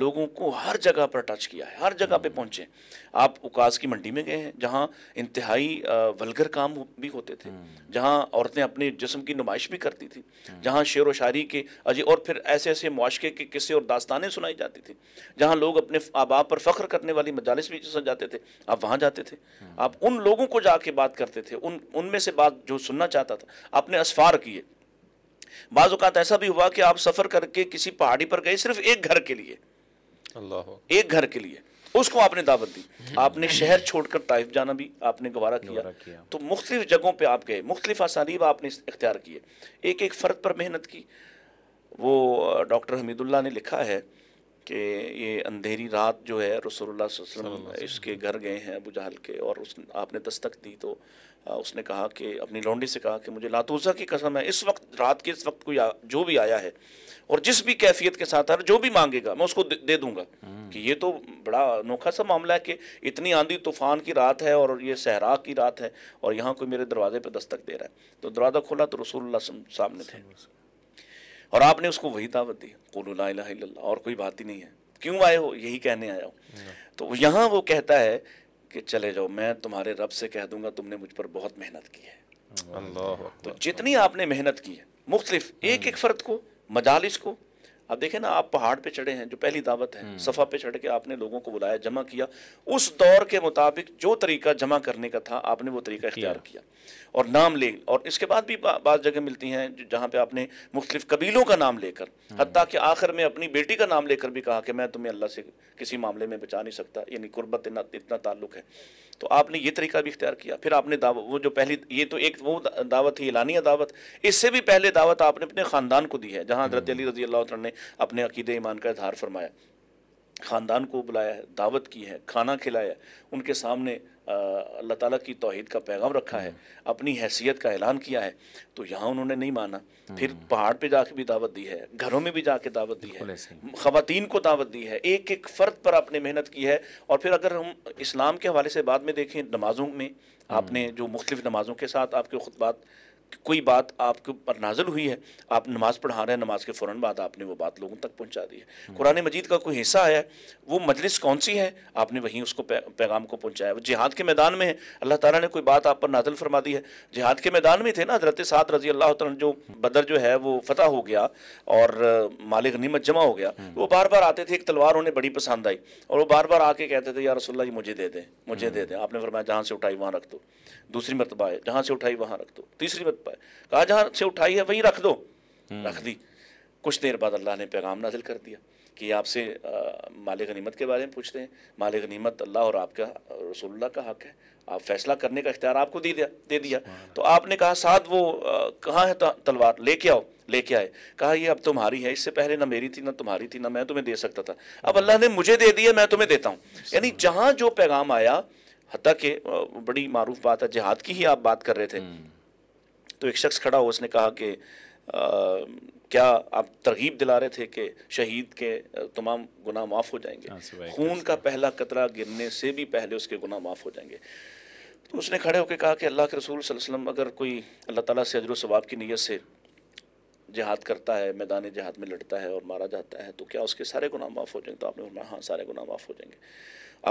लोगों को हर जगह पर टच किया है हर जगह पे पहुँचे आप उकास की मंडी में गए हैं जहाँ इंतहाई वलगर काम भी होते थे हम्म। जहाँ औरतें अपने जिसम की नुमाइश भी करती थी हम्म। जहाँ शेर व शारी के अजय और फिर ऐसे ऐसे मुआशे के किस्से और दास्तानें सुनाई जाती थी जहाँ लोग अपने आबाब पर फ़ख्र करने वाली मजालस भी जाते थे आप वहाँ जाते थे आप उन लोगों को जाके बात करते थे उन उनमें से बात जो सुनना चाहता था अपने असफार किए बाज़ अवत ऐसा भी हुआ कि आप सफ़र करके किसी पहाड़ी पर गए सिर्फ एक घर के लिए अल्लाह एक घर के लिए उसको आपने दावत दी आपने शहर छोड़कर ताइफ जाना भी आपने गवारा किया।, किया तो मुख्तलिफ जगहों पर आप गए मुख्तलिफ असानीब आपने इख्तियार किए एक एक फ़र्द पर मेहनत की वो डॉक्टर हमीदुल्ला ने लिखा है कि ये अंधेरी रात जो है रसोल्ला इसके घर गए हैं अबू जहल के और उस आपने दस्तक दी तो उसने कहा कि अपनी लौंडी से कहा कि मुझे लातूसा की कसम है इस वक्त रात के इस वक्त कोई जो भी आया है और जिस भी कैफियत के साथ हर जो भी मांगेगा मैं उसको दे दूंगा हम्म। कि ये तो बड़ा अनोखा सा मामला है कि इतनी आंधी तूफान की रात है और ये सहरा की रात है और यहाँ कोई मेरे दरवाजे पर दस्तक दे रहा है तो दरवाज़ा खोला तो रसूल सामने थे और आपने उसको वही दावत दी कुल्ला और कोई बात ही नहीं है क्यों आए हो यही कहने आया हो तो यहाँ वो कहता है कि चले जाओ मैं तुम्हारे रब से कह दूंगा तुमने मुझ पर बहुत मेहनत की है तो जितनी आपने मेहनत की है मुख्तलिफ एक एक फ़र्द को मजालिस को अब देखें ना आप पहाड़ पे चढ़े हैं जो पहली दावत है हम्म। सफ़ा पे चढ़ के आपने लोगों को बुलाया जमा किया उस दौर के मुताबिक जो तरीका जमा करने का था आपने वो तरीका इख्तियार किया और नाम ले और इसके बाद भी बा, जगह मिलती हैं जहाँ पे आपने मुख्तलिफ कबीलों का नाम लेकर हम्म। हती कि आखिर में अपनी बेटी का नाम लेकर भी कहा कि मैं तुम्हें अल्लाह से किसी मामले में बचा नहीं सकता यानी गुरबत इतना इतना ताल्लुक है तो आपने ये तरीका भी इख्तियार किया फिर आपने दावत वो जो पहली ये तो एक वो दावत थी एलानिया दावत इससे भी पहले दावत आपने अपने ख़ानदान को दी है जहाँ हजरत हम्म। अली रजी अल्लाह ने अपने अकीद ईमान का इजहार फरमाया ख़ानदान को बुलाया है दावत की है खाना खिलाया उनके सामने अल्लाह ताला की तोहद का पैगाम रखा है अपनी हैसियत का ऐलान किया है तो यहाँ उन्होंने नहीं माना फिर हम्म। पहाड़ पे जाके भी दावत दी है घरों में भी जाके दावत दी है खातन को दावत दी है एक एक फ़र्द पर आपने मेहनत की है और फिर अगर हम इस्लाम के हवाले से बाद में देखें नमाज़ों में हम्म। आपने जो मुख्तफ नमाज़ों के साथ आपके खुतबात कोई बात आपके ऊपर नाजल हुई है आप नमाज पढ़ा रहे हैं नमाज के फ़ौर बाद आपने वो बात लोगों तक पहुँचा दी है कुरान मजीद का कोई हिस्सा आया वो मजलिस कौन सी है आपने वहीं उसको पैगाम को पहुँचाया वो जिहाद के मैदान में है अल्लाह ताला ने कोई बात आप पर नाजल फरमा दी है जिहाद के मैदान में थे ना हजरत सात रजी अल्लाह जो बदर जो है वो फतह हो गया और मालिक नीमत जमा हो गया वो बार बार आते थे एक तलवार उन्हें बड़ी पसंद आई और वो बार बार आके कहते थे यारसोल्ला रसोल्ला मुझे दे दें मुझे दे दें आपने फरमाया जहाँ से उठाई वहाँ रख दो दूसरी मरतबा है जहाँ से उठाई वहाँ रख दो तीसरी ऊपर कहा जहाँ से उठाई है वहीं रख दो हम्म। रख दी कुछ देर बाद अल्लाह ने पैगाम नाजिल कर दिया कि आपसे मालिक गनीमत के बारे में पूछते हैं मालिक गनीमत अल्लाह और आपका रसोल्ला का हक है आप फैसला करने का इख्तियार आपको दे दिया दे दिया तो आपने कहा साथ वो कहाँ है तलवार लेके आओ लेके आए कहा ये अब तुम्हारी है इससे पहले ना मेरी थी ना तुम्हारी थी ना मैं तुम्हें दे सकता था अब अल्लाह ने मुझे दे दिया मैं तुम्हें देता हूँ यानी जहाँ जो पैगाम आया हती के बड़ी मारूफ बात है जिहाद की ही आप बात कर रहे थे हम्म। तो एक शख्स खड़ा हो उसने कहा कि क्या आप तरगीब दिला रहे थे कि शहीद के तमाम गुनाह माफ़ हो जाएंगे हाँ, खून का पहला कतरा गिरने से भी पहले उसके गुनाह माफ़ हो जाएंगे तो उसने खड़े होकर कहा कि अल्लाह के रसूल वसल्लम अगर कोई अल्लाह ताला से अजर सवाब की नीयत से जहाद करता है मैदान जहाद में लड़ता है और मारा जाता है तो क्या उसके सारे गुनाह माफ़ हो जाएंगे तो आपने बोला हाँ सारे गुनाह माफ़ हो जाएंगे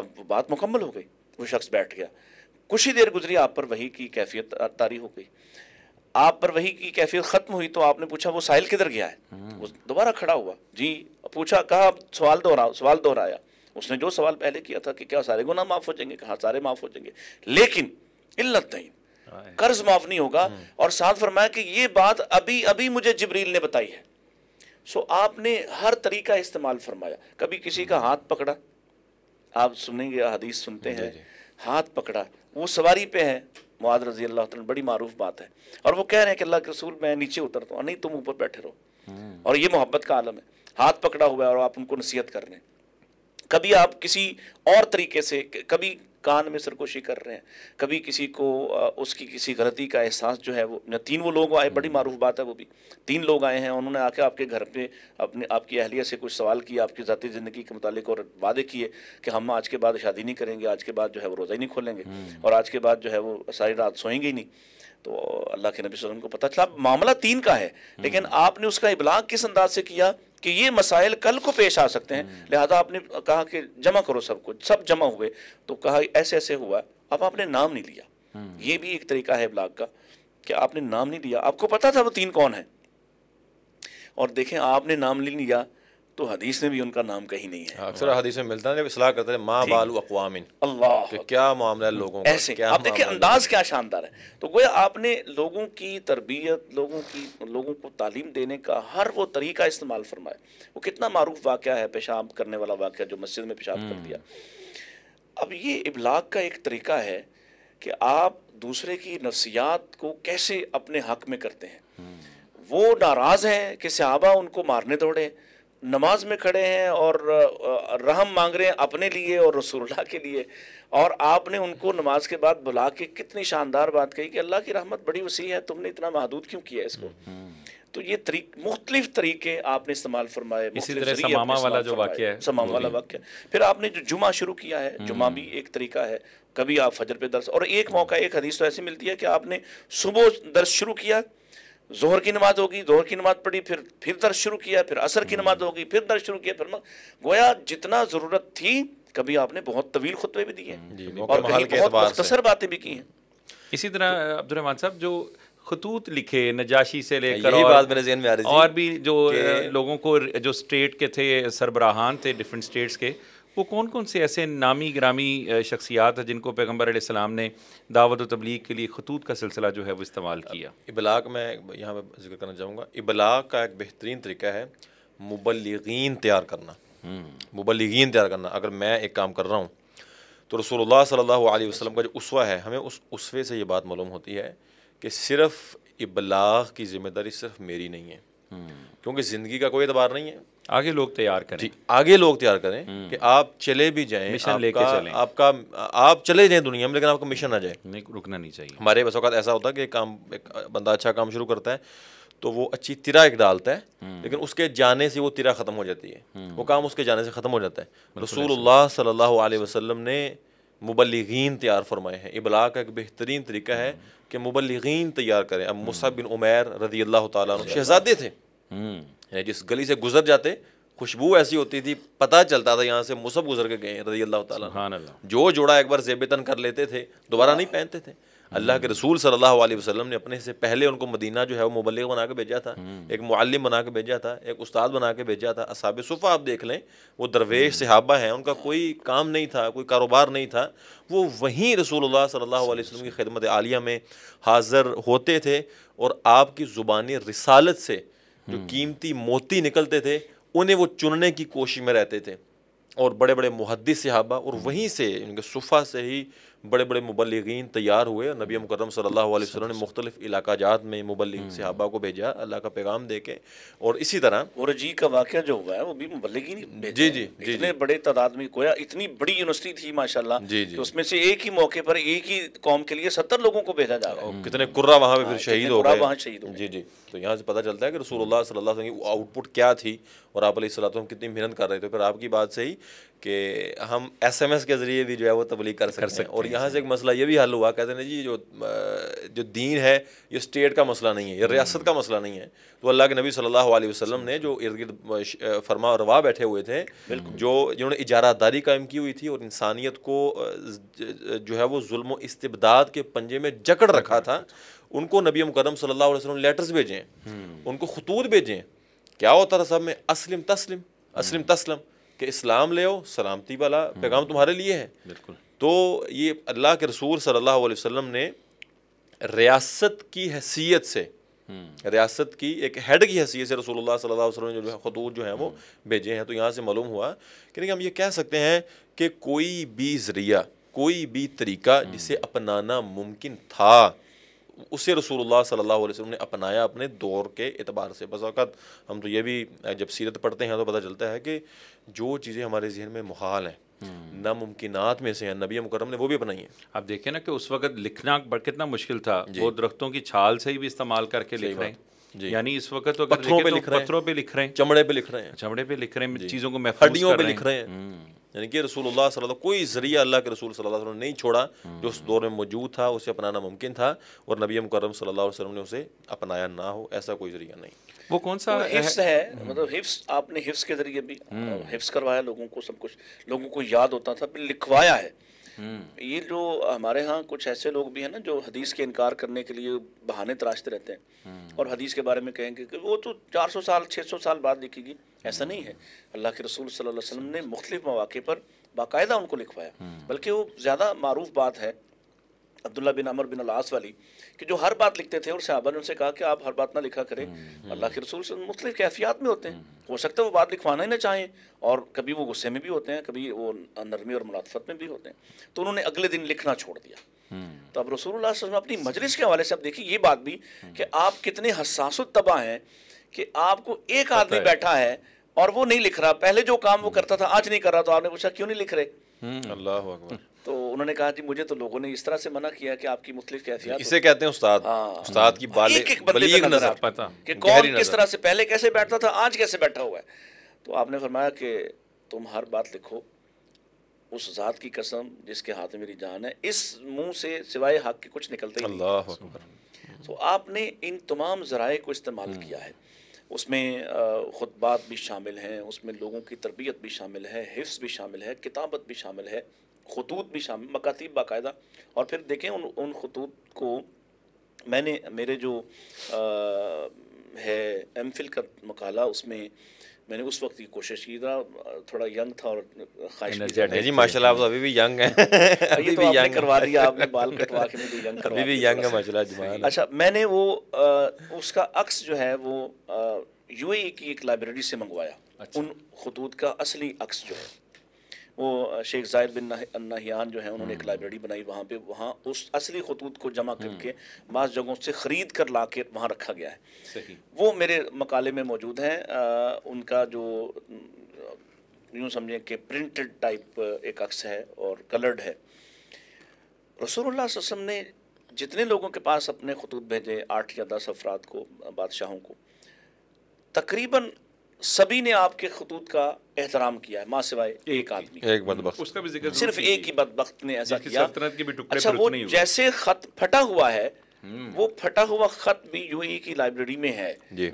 अब बात मुकम्मल हो गई वो शख्स बैठ गया कुछ ही देर गुजरी आप पर वही की कैफियत तारी हो गई आप पर वही की कैफियत ख़त्म हुई तो आपने पूछा वो साहिल किधर गया है हम्म। वो दोबारा खड़ा हुआ जी पूछा कहा सवाल दोहरा सवाल दोहराया उसने जो सवाल पहले किया था कि क्या सारे गुना माफ़ हो जाएंगे कहा सारे माफ़ हो जाएंगे लेकिन इल्लत नहीं कर्ज माफ नहीं होगा हम्म। और साथ फरमाया कि ये बात अभी अभी मुझे जबरील ने बताई है सो आपने हर तरीका इस्तेमाल फरमाया कभी किसी का हम्म। हाथ पकड़ा आप सुनेंगे हदीस सुनते हैं हाथ पकड़ा वो सवारी पे है मुआद रजी अल्लाह बड़ी मारूफ बात है और वो कह रहे हैं कि अल्लाह के रसूल मैं नीचे उतरता हूँ नहीं तुम ऊपर बैठे रहो हम्म। और ये मोहब्बत का आलम है हाथ पकड़ा हुआ है और आप उनको नसीहत कर रहे हैं कभी आप किसी और तरीके से कभी कान में सरकोशी कर रहे हैं कभी किसी को उसकी किसी गलती का एहसास जो है वो तीन वो लोग आए बड़ी हम्म। मारूफ बात है वो भी तीन लोग आए हैं उन्होंने आके आपके घर पे अपने आपकी अहलिया से कुछ सवाल किया आपकी ज़ाती ज़िंदगी के मुतालिक और वादे किए कि हम आज के बाद शादी नहीं करेंगे आज के बाद जो है वो रोज़ा ही नहीं खोलेंगे हम्म। और आज के बाद जो है वो सारी रात सोएंगे ही नहीं तो अल्लाह के नबी वसल्लम को पता चला मामला तीन का है हम्म। लेकिन आपने उसका इबलाग किस अंदाज से किया कि ये मसाइल कल को पेश आ सकते हैं हम्म। लिहाजा आपने कहा कि जमा करो सब कुछ सब जमा हुए तो कहा ऐसे ऐसे हुआ अब आपने नाम नहीं लिया हम्म। ये भी एक तरीका है ब्लाग का कि आपने नाम नहीं लिया आपको पता था वो तीन कौन है और देखें आपने नाम नहीं लिया तो हदीस में भी उनका नाम कहीं नहीं है अक्सर हदीस में मिलता है सलाह करते हैं माँ बाल अकवामिन अल्लाह क्या मामला है लोगों ऐसे क्या आप देखिए अंदाज क्या शानदार है तो गोया आपने लोगों की तरबियत लोगों की लोगों को तालीम देने का हर वो तरीका इस्तेमाल फरमाया वो कितना मारूफ वाक़ है पेशाब करने वाला वाक़ जो मस्जिद में पेशाब कर हम्म। दिया अब ये इबलाग का एक तरीका है कि आप दूसरे की नफ्सियात को कैसे अपने हक में करते हैं हम्म। वो नाराज़ हैं कि सहाबा उनको मारने दौड़े नमाज में खड़े हैं और रहम मांग रहे हैं अपने लिए और रसूलुल्लाह के लिए और आपने उनको नमाज के बाद बुला के कितनी शानदार बात कही कि अल्लाह की रहमत बड़ी वसी है तुमने इतना महदूद क्यों किया इसको हम्म। तो ये तरीक मुख्तलिफ तरीके आपने इस्तेमाल फरमाए वाला वाक्य फिर आपने जो जुमा शुरू किया है जुमा भी हम्म। एक तरीका है कभी आप फजर पे दर्श और एक मौका एक हदीस तो ऐसी मिलती है कि आपने सुबह दर्श शुरू किया जोहर की नमाज होगी जोहर की नमाज पढ़ी फिर फिर दर्ज शुरू किया फिर असर की हम्म। नमाज होगी फिर दर्ज शुरू किया फिर गोया जितना ज़रूरत थी कभी आपने बहुत तवील खुतबे भी दिए हम्म। और कहीं मुख्तसर बातें भी की हैं हम्म। इसी तरह तो- अब्दुलरहमान साहब जो खतूत लिखे नजाशी से हाँ, लेकर और, बात में आ रही और भी जो लोगों को जो स्टेट के थे सरबराहान थे डिफरेंट स्टेट्स के वो कौन कौन से ऐसे नामी ग्रामी शख्सियात हैं जिनको पैगम्बर सलाम ने दावत तबलीग के लिए खतूत का सिलसिला जो है वो इस्तेमाल किया इबलाग मैं यहाँ पर जिक्र करना चाहूँगा इबलाग का एक बेहतरीन तरीका है मुबलगिन तैयार करना हम्म। मुबलगिन तैयार करना अगर मैं एक काम कर रहा हूँ तो रसोल्ला सल्लल्लाहु वसलम का जो उसवा है हमें उस उसवे से ये बात मालूम होती है कि सिर्फ़ इबलाग की ज़िम्मेदारी सिर्फ मेरी नहीं है हम्म। क्योंकि ज़िंदगी का कोई एतबार नहीं है आगे लोग तैयार करें जी आगे लोग तैयार करें हम्म। कि आप चले भी जाएं मिशन लेके चलें आपका आप चले जाएं दुनिया में लेकिन आपका मिशन आ जाए नहीं रुकना नहीं चाहिए हमारे बस अवत ऐसा होता है कि काम एक बंदा अच्छा काम शुरू करता है तो वो अच्छी तिरा एक डालता है हम्म। लेकिन उसके जाने से वो तिरा ख़त्म हो जाती है हम्म। वो काम उसके जाने से ख़त्म हो जाता है रसूल सल्लल्लाहु वसलम ने मुबलगिन तैयार फरमाए हैं इबला का एक बेहतरीन तरीका है कि मुबलगिन तैयार करें अब मुसा बिन उमैर रदी अल्लाह तहजादे थे जिस गली से गुजर जाते खुशबू ऐसी होती थी पता चलता था यहाँ से मुसब गुजर के गए रजी अल्लाह ताला जो जोड़ा एक बार जेबतन कर लेते थे दोबारा नहीं पहनते थे अल्लाह के रसूल सल्लल्लाहु अलैहि वसल्लम ने अपने से पहले उनको मदीना जो है वो मुबलग बना के भेजा था हम्म। एक मुआलिम बना के भेजा था एक उस्ताद बना के भेजा था असाब सुफ़ा आप देख लें वो दरवेश सहाबा हैं उनका कोई काम नहीं था कोई कारोबार नहीं था वो वहीं रसूल सल्लल्लाहु अलैहि वसल्लम की खिदमत आलिया में हाज़िर होते थे और आपकी ज़ुबानी रिसालत से जो हम्म। कीमती मोती निकलते थे उन्हें वो चुनने की कोशिश में रहते थे और बड़े बड़े मुहदस सिहाबा और हम्म। वहीं से उनके सुफा से ही बड़े बड़े मुबलगिन तैयार हुए नबी मुकरम सल्ला वसल्लम ने अच्छा, मुख्तलिफ इलाकाजात में मुबलिक हम्म। सहाबा को भेजा अल्लाह का पैगाम दे के और इसी तरह और जी का वाक़ जो हुआ है वो भी मुबलगिन जी जी इतने बड़े तादाद में कोया इतनी बड़ी यूनिवर्सिटी थी माशाल्लाह जी जी उसमें से एक ही मौके पर एक ही कौम के लिए सत्तर लोगों को भेजा जा रहा है कितने कुर्रा वहाँ पे फिर हाँ, शहीद हो गए वहाँ शहीद हो जी जी तो यहाँ से पता चलता है कि रसूलुल्लाह सल्लल्लाहु अलैहि वसल्लम की आउटपुट क्या थी और आप सलाम कितनी मेहनत कर रहे थे तो फिर आपकी बात सही कि हम एस एम एस के जरिए भी जो है वो तबलीग कर सकते हैं और यहाँ से एक मसला ये भी हल हुआ कहते हैं जी जो जो दीन है ये स्टेट का मसला नहीं है ये रियासत का मसला नहीं है तो अल्लाह के नबी सल्लल्लाहु अलैहि वसल्लम ने जो इर्द गिर्द फरमा और रवा बैठे हुए थे जो जिन्होंने इजारादारी कायम की हुई थी और इंसानियत को जो है वो जुल्म इस्तबदाद के पंजे में जकड़ रखा था उनको नबी मुकदम सल्लल्लाहु अलैहि वसल्लम लेटर्स भेजें हम्म। उनको खतूत भेजें क्या होता था सब में असलम तस्लिम असलम तस्लम के इस्लाम ले सलामती वाला हम्म। पैगाम तुम्हारे लिए है बिल्कुल तो ये अल्लाह के रसूल सल्लल्लाहु अलैहि वसल्लम ने रियासत की हैसियत से हम्म। रियासत की एक हेड की हैसियत से रसूलुल्लाह सल्लल्लाहु अलैहि वसल्लम ने जो खतूत जो हैं वो हम्म। भेजे हैं तो यहाँ से मालूम हुआ कि हम ये कह सकते हैं कि कोई भी ज़रिया कोई भी तरीका हम्म। जिसे अपनाना मुमकिन था उसे रसूलुल्लाह सल्लल्लाहु अलैहि वसल्लम ने अपनाया अपने दौर के एतबार से बस वक्त हम तो ये भी जब सीरत पढ़ते हैं तो पता चलता है कि जो चीज़ें हमारे जहन में मुहाल हैं हम्म। नामुमकिन में से हैं नबी मुकरम ने वो भी अपनाई है आप देखें ना कि उस वक्त लिखना कितना मुश्किल था वो दरख्तों की छाल से ही भी इस्तेमाल करके लिख रहे हैं यानी इस वक्त तो पत्थरों पे तो लिख रहे हैं पत्थरों पे लिख रहे हैं चमड़े पे लिख रहे हैं चमड़े पे लिख रहे हैं चीजों को हड्डियों पे लिख रहे हैं हम्म। यानी कि रसूल सल्ला कोई ज़रिया अल्लाह के रसूल सल्लल्लाहु अलैहि वसल्लम ने नहीं छोड़ा जो उस दौर में मौजूद था उसे अपनाना मुमकिन था और नबी मुकरम सल्लल्लाहु अलैहि वसल्लम ने उसे अपनाया ना हो ऐसा कोई ज़रिया नहीं वो कौन सा हिफ्स है मतलब हिफ्स आपने हिफ्स के ज़रिए भी हम्म। हिफ्स करवाया लोगों को सब कुछ लोगों को याद होता था लिखवाया है हम्म। ये जो हमारे यहाँ कुछ ऐसे लोग भी हैं ना जो हदीस के इनकार करने के लिए बहाने तराशते रहते हैं हम्म। और हदीस के बारे में कहेंगे कि वो तो 400 साल 600 साल बाद लिखेगी ऐसा नहीं है हम्म। अल्लाह के रसूल सल्लल्लाहु अलैहि वसल्लम ने मुख्तलिफ मौाक़े पर बाकायदा उनको लिखवाया बल्कि वो ज़्यादा मरूफ बात है अब्दुल्ला बिन अमर बिन अलास वाली कि जो हर बात लिखते थे और सहाबा ने उनसे कहा कि आप हर बात ना लिखा करें हम्म, अल्लाह के रसूल से मुख्तलिफ कैफियात में होते हैं हम्म। हो सकता है वो बात लिखवाना ही ना चाहें और कभी वो गुस्से में भी होते हैं कभी वो नरमी और मुलाफत में भी होते हैं तो उन्होंने अगले दिन लिखना छोड़ दिया हम्म। तो अब रसूल अपनी मजलिस के हवाले से अब देखिए ये बात भी कि आप कितने हसास तबाह हैं कि आपको एक आदमी बैठा है और वो नहीं लिख रहा पहले जो काम वो करता था आज नहीं कर रहा तो आपने पूछा क्यों नहीं लिख रहे अल्लाह तो उन्होंने कहा जी मुझे तो लोगों ने इस तरह से मना किया कि आपकी मुख्तलिफ कैफियत इसे कहते हैं उस्ताद हाँ। उस्ताद की बाले, एक एक बंदे बलीग नजर पता कि कौन किस तरह से पहले कैसे बैठता था आज कैसे बैठा हुआ है तो आपने फरमाया कि तुम हर बात लिखो उस ज़ात की कसम जिसके हाथ में मेरी जान है इस मुंह से सिवाय हक के कुछ निकलते ही नहीं तो आपने इन तमाम जराए को इस्तेमाल हम्म। किया है उसमें ख़ुतबात भी शामिल हैं उसमें लोगों की तरबियत भी शामिल है हिफ्स भी शामिल है किताबत भी शामिल है खतूत भी शामिल मकातीब बाकायदा और फिर देखें उन उन खतूत को मैंने मेरे जो आ, है एम फिल का मकाला उसमें मैंने उस वक्त की कोशिश की था थोड़ा यंग था और जी माशाल्लाह आप तो अभी भी यंग हैं तो अभी तो भी यंग करवा दिया आपने बाल कटवा के भी तो यंग करवा अभी भी यंग है माशाल्लाह अच्छा मैंने वो आ, उसका अक्स जो है वो यूएई की एक लाइब्रेरी से मंगवाया अच्छा। उन खतूत का असली अक्स जो है वो शेख जायद बिन नाहियान जो है उन्होंने एक हम्म। लाइब्रेरी बनाई वहाँ पे वहाँ उस असली खतूत को जमा हम्म। करके बाज़ जगहों से ख़रीद कर ला के वहाँ रखा गया है वो मेरे मकाले में मौजूद हैं उनका जो यूँ समझें कि प्रिंटेड टाइप एक अक्स है और कलर्ड है रसूल वसम ने जितने लोगों के पास अपने खतूत भेजे आठ या दस अफराद को बादशाहों को तकरीबन सभी ने आपके खतूत का एहतराम किया है माँ सिवाय एक आदमी एक बदबख्त उसका भी जिक्र सिर्फ एक ही बदबख्त ने ऐसा किया की भी अच्छा वो जैसे खत फटा हुआ है हम्म। वो फटा हुआ खत भी यूएई की लाइब्रेरी में है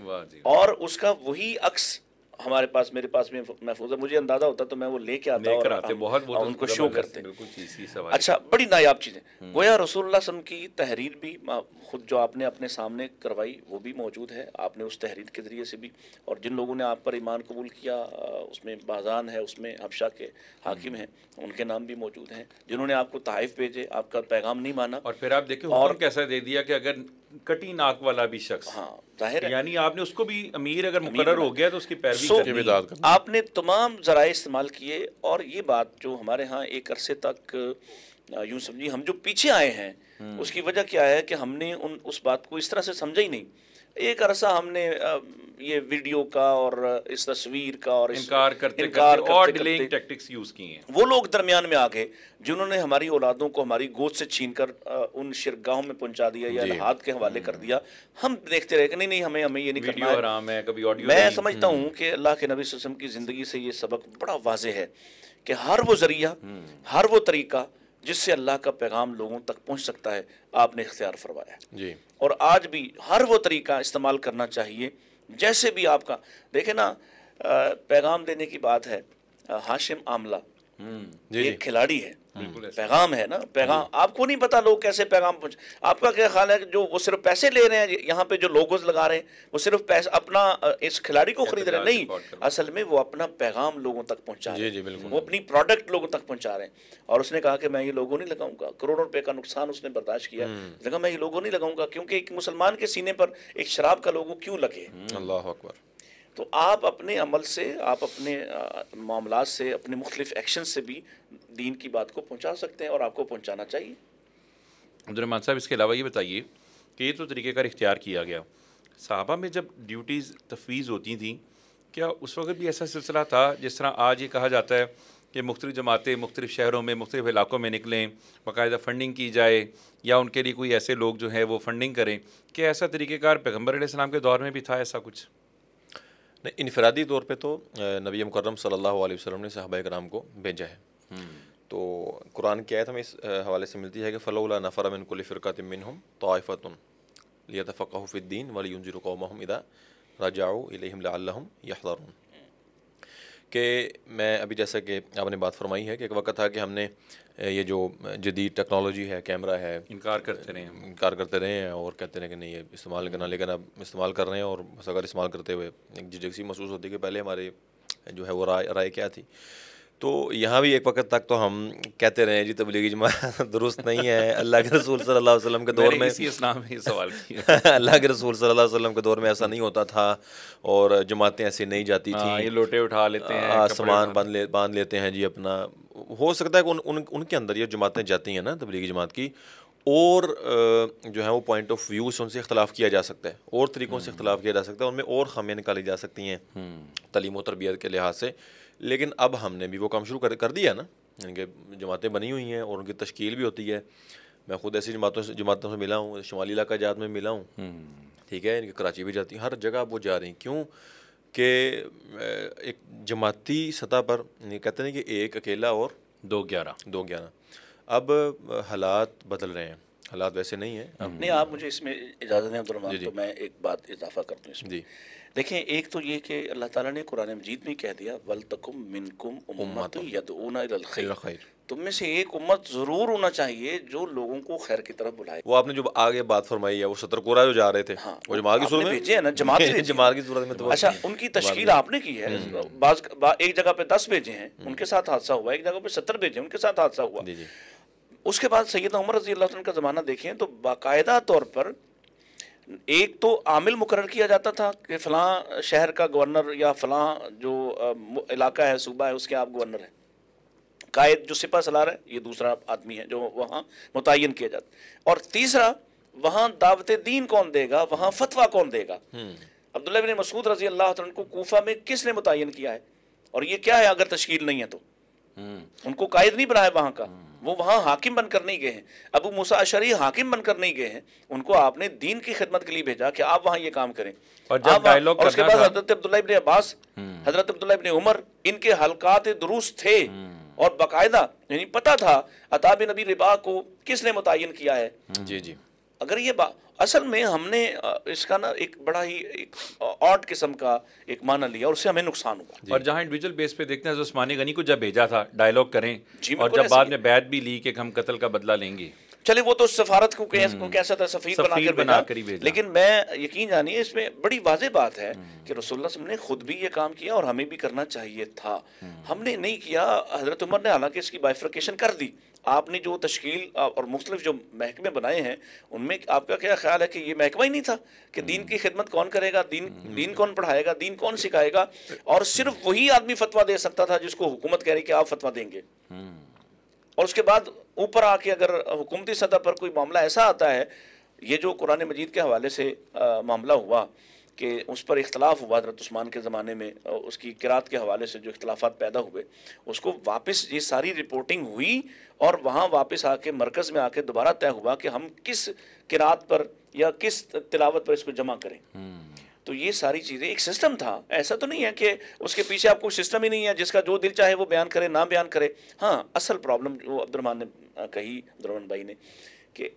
और उसका वही अक्स हमारे पास मेरे पास भी महफूज है मुझे अंदाजा होता तो मैं वो लेके आता लेकर आते बहुत बहुत उनको शो करते अच्छा बड़ी नायाब चीज़ें हम्म। गोया रसूल की तहरीर भी खुद जो आपने अपने सामने करवाई वो भी मौजूद है आपने उस तहरीर के ज़रिए से भी और जिन लोगों ने आप पर ईमान कबूल किया उसमें बाजान है उसमें हबशा के हाकिम हम्म। हैं उनके नाम भी मौजूद हैं जिन्होंने आपको तहफ़ भेजे आपका पैगाम नहीं माना और फिर आप देखिए और कैसा दे दिया कि अगर कटी नाक वाला भी शख्स हाँ यानी आपने उसको भी अमीर अगर मुकर हो गया तो उसकी पैरवी so, कर आपने तमाम जराए इस्तेमाल किए और ये बात जो हमारे यहाँ एक अरसे तक यूं समझिए हम जो पीछे आए हैं हम्म। उसकी वजह क्या है कि हमने उन उस बात को इस तरह से समझा ही नहीं एक अरसा हमने ये वीडियो का और इस तस्वीर का और इनकार करते इनकार करते, करते और डिलेइंग टैक्टिक्स यूज किए हैं वो लोग दरमियान में आ गए जिन्होंने हमारी औलादों को हमारी गोद से छीन कर उन शिरगाहों में पहुंचा दिया या हाथ के हवाले कर दिया हम देखते रहे कि नहीं नहीं हमें हमें ये नहीं करना है।, है कभी ऑडियो मैं समझता हम्म। हूँ कि अल्लाह के नबी वसम की ज़िंदगी से ये सबक बड़ा वाजे है कि हर वो ज़रिया हम्म। हर वो तरीका जिससे अल्लाह का पैगाम लोगों तक पहुँच सकता है आपने इख्तियार फरमाया जी और आज भी हर वो तरीका इस्तेमाल करना चाहिए जैसे भी आपका देखे ना पैगाम देने की बात है हाशिम आमला हम्म, एक खिलाड़ी है हम्म। पैगाम है ना पैगाम आपको नहीं पता लोग कैसे पैगाम पहुंचे आपका क्या ख्याल है जो वो सिर्फ पैसे ले रहे हैं यहाँ पे जो लोगोज लगा रहे हैं वो सिर्फ पैसे अपना इस खिलाड़ी को खरीद रहे हैं नहीं असल में वो अपना पैगाम लोगों तक पहुँचा रहे हैं वो अपनी प्रोडक्ट लोगों तक पहुँचा रहे हैं और उसने कहा कि मैं ये लोगों नहीं लगाऊंगा करोड़ों रुपये का नुकसान उसने बर्दाश्त किया लगा हम्म। मैं ये लोगों नहीं लगाऊंगा क्योंकि एक मुसलमान के सीने पर एक शराब का लोगों क्यों लगे हम्म। अल्लाह अकबर तो आप अपने अमल से आप अपने मामला से अपने मुख्तलिफ एक्शन से भी दीन की बात को पहुँचा सकते हैं और आपको पहुँचाना चाहिए अब्दुलरमान साहब इसके अलावा ये बताइए कि ये तो तरीक़ेकार इख्तियार किया गया साहबा में जब ड्यूटीज़ तफवीज़ होती थी क्या उस वक्त भी ऐसा सिलसिला था जिस तरह आज ये कहा जाता है कि मुख्तु जमातें मुख्तु शहरों में मुख्तु इलाक़ों में निकलें बाकायदा फ़ंडिंग की जाए या उनके लिए कोई ऐसे लोग जो हैं वो फ़ंडिंग करें क्या ऐसा तरीक़ेकार पैगम्बर के दौर में भी था ऐसा कुछ नहीं इनफरादी तौर पे तो नबी मुकर्रम सल्लल्लाहु अलैहि वसल्लम ने साहबा कराम को भेजा है हम्म। तो कुरान की आयत हमें इस हवाले से मिलती है कि फ़लौला नफ़र मिनकुल फ़िरकतिमिन हम तोफ़तन लिया तफ़क़फ़द्दीन वली उनजुर कौम इदा रजाऊ इलहम यहदरून कि मैं अभी जैसा कि आपने बात फरमाई है कि एक वक्त था कि हमने ये जो जदीद टेक्नोलॉजी है कैमरा है इनकार करते रहे हैं इनकार करते रहे हैं और कहते रहे कि नहीं ये इस्तेमाल करना लेकिन अब इस्तेमाल कर रहे हैं और अगर इस्तेमाल करते हुए एक झिझक सी महसूस होती है कि पहले हमारे जो है वो राय राय क्या थी तो यहाँ भी एक वक्त तक तो हम कहते रहे जी तबलीगी जमा दुरुस्त नहीं है अल्लाह के रसूल सल्लल्लाहु अलैहि वसल्लम के दौर में इसी इस्लाम में सवाल अल्लाह के रसूल सल्लल्लाहु अलैहि वसल्लम के दौर में ऐसा नहीं होता था और जमातें ऐसी नहीं जाती हाँ, थी ये लोटे उठा लेते हैं हाँ, सामान बांध ले बांध लेते हैं जी अपना हो सकता है कि उन, उन उनके अंदर ये जमातें जाती हैं ना तबलीगी जमात की और जो है वो पॉइंट ऑफ व्यू से उनसे इख्तलाफ किया जा सकता है और तरीक़ों से इख्तलाफ किया जा सकता है उनमें और ख़ामियाँ निकाली जा सकती हैं हम्म। तलीम व तरबियत के लिहाज से लेकिन अब हमने भी वो काम शुरू कर कर दिया ना यानी कि जमातें बनी हुई हैं और उनकी तश्कील भी होती है मैं खुद ऐसी जमातों से जमातों से मिला हूँ शुमाली इलाका जात में मिला हूँ हम्म। ठीक है इनकी कराची भी जाती हूँ हर जगह वो जा रही क्यों कि एक जमाती सतह पर कहते हैं कि एक अकेला और दो ग्यारह दो ग्यारह अब हालात बदल रहे हैं हालात वैसे नहीं है हम्म। नहीं आप मुझे इसमें इजाज़त दें तो मैं एक बात इजाफा करता हूँ जी देखें एक तो ये कि अल्लाह ताला ने कुरान मजीद में कह दिया वल तकुम मिनकुम उम्मत यदूना इलल खैर तुम में से एक उम्मत ज़रूर होना चाहिए जो लोगों को खैर की तरफ बुलाए वो आपने जो आगे बात फरमाई है वो सतरकोरा जो जा रहे थे हाँ, वो जमात की सूरत में भेजे ना जमात जमात की सूरत में तो अच्छा उनकी तश्कील आपने की है हम्म, हम्म, हम्म। बाज एक जगह पे दस भेजे हैं उनके साथ हादसा हुआ एक जगह पे सत्तर भेजे उनके साथ हादसा हुआ उसके बाद सैयद उमर रजी अल्लाह का ज़माना देखें तो बाकायदा तौर पर एक तो आमिल मुकर किया जाता था कि फलां शहर का गवर्नर या फलां जो इलाका है सूबा है उसके आप गवर्नर हैं कायद जो सिपा सलार है ये दूसरा आदमी है जो वहाँ मुतन किया जाता और तीसरा वहाँ दावत दीन कौन देगा वहाँ फतवा कौन देगा हम्म। अब्दुल्ला बिन मसूद रजी अल्लाह को कोफा में किसने मुतन किया है और ये क्या है अगर तश्ल नहीं है तो हम्म। उनको कायद नहीं बनाया वहाँ का हम्म। वो वहाँ हाकिम बनकर नहीं गए हैं अबू मूसा अशरी हाकिम बनकर नहीं गए हैं उनको आपने दीन की खिदमत के लिए भेजा कि आप वहाँ ये काम करें और जब डायलॉग उसके बाद हजरत अब्दुल्ला इबन अब्बास हम्म। हजरत अब्दुल्ला इबन उमर इनके हलकात दुरुस्त थे हम्म। और बाकायदा यानी पता था अताब नबी रिबा को किसने मुतयन किया है जी जी अगर ये बात असल में हमने इसका ना एक बड़ा ही एक ऑट किस्म का एक माना लिया और उससे हमें नुकसान हुआ और जहाँ इंडिविजुअल बेस पे देखते हैं तो उस्मानी गनी को जब भेजा था डायलॉग करें और जब बाद में बैत भी ली कि हम कत्ल का बदला लेंगे चले वो तो सफारत हम्म। को कैसा था सफीर, सफीर बनाकर बना कर भेजा लेकिन मैं यकीन जानिए इसमें बड़ी वाजे बात है हम्म। कि रसोल्ला ने खुद भी ये काम किया और हमें भी करना चाहिए था हम्म। हमने नहीं किया हजरत उमर ने हालांकि इसकी बाइफ्रिकेशन कर दी आपने जो तश्कील और मुख्तलिफ जो महकमे बनाए हैं उनमें आपका क्या ख्याल है कि ये महकमा ही नहीं था कि दीन हम्म। की खिदमत कौन करेगा दीन हम्म। दीन कौन पढ़ाएगा दीन कौन सिखाएगा और सिर्फ वही आदमी फतवा दे सकता था जिसको हुकूमत कह रही कि आप फतवा देंगे हम्म। और उसके बाद ऊपर आके अगर हुकूमती सतह पर कोई मामला ऐसा आता है ये जो कुरान मजीद के हवाले से आ, मामला हुआ कि उस पर इख्तलाफ हुआ हजरत उस्मान के ज़माने में उसकी किरात के हवाले से जो इख्तलाफ पैदा हुए उसको वापस ये सारी रिपोर्टिंग हुई और वहाँ वापस आके मरकज़ में आके दोबारा तय हुआ कि हम किस किरात पर या किस तिलावत पर इसको जमा करें हम्म। तो ये सारी चीज़ें एक सिस्टम था ऐसा तो नहीं है कि उसके पीछे आपको सिस्टम ही नहीं है जिसका जो दिल चाहे वो बयान करे ना बयान करे हाँ असल प्रॉब्लम वो अब्दुलरमान ने कही अब्दुलरमान भाई ने कि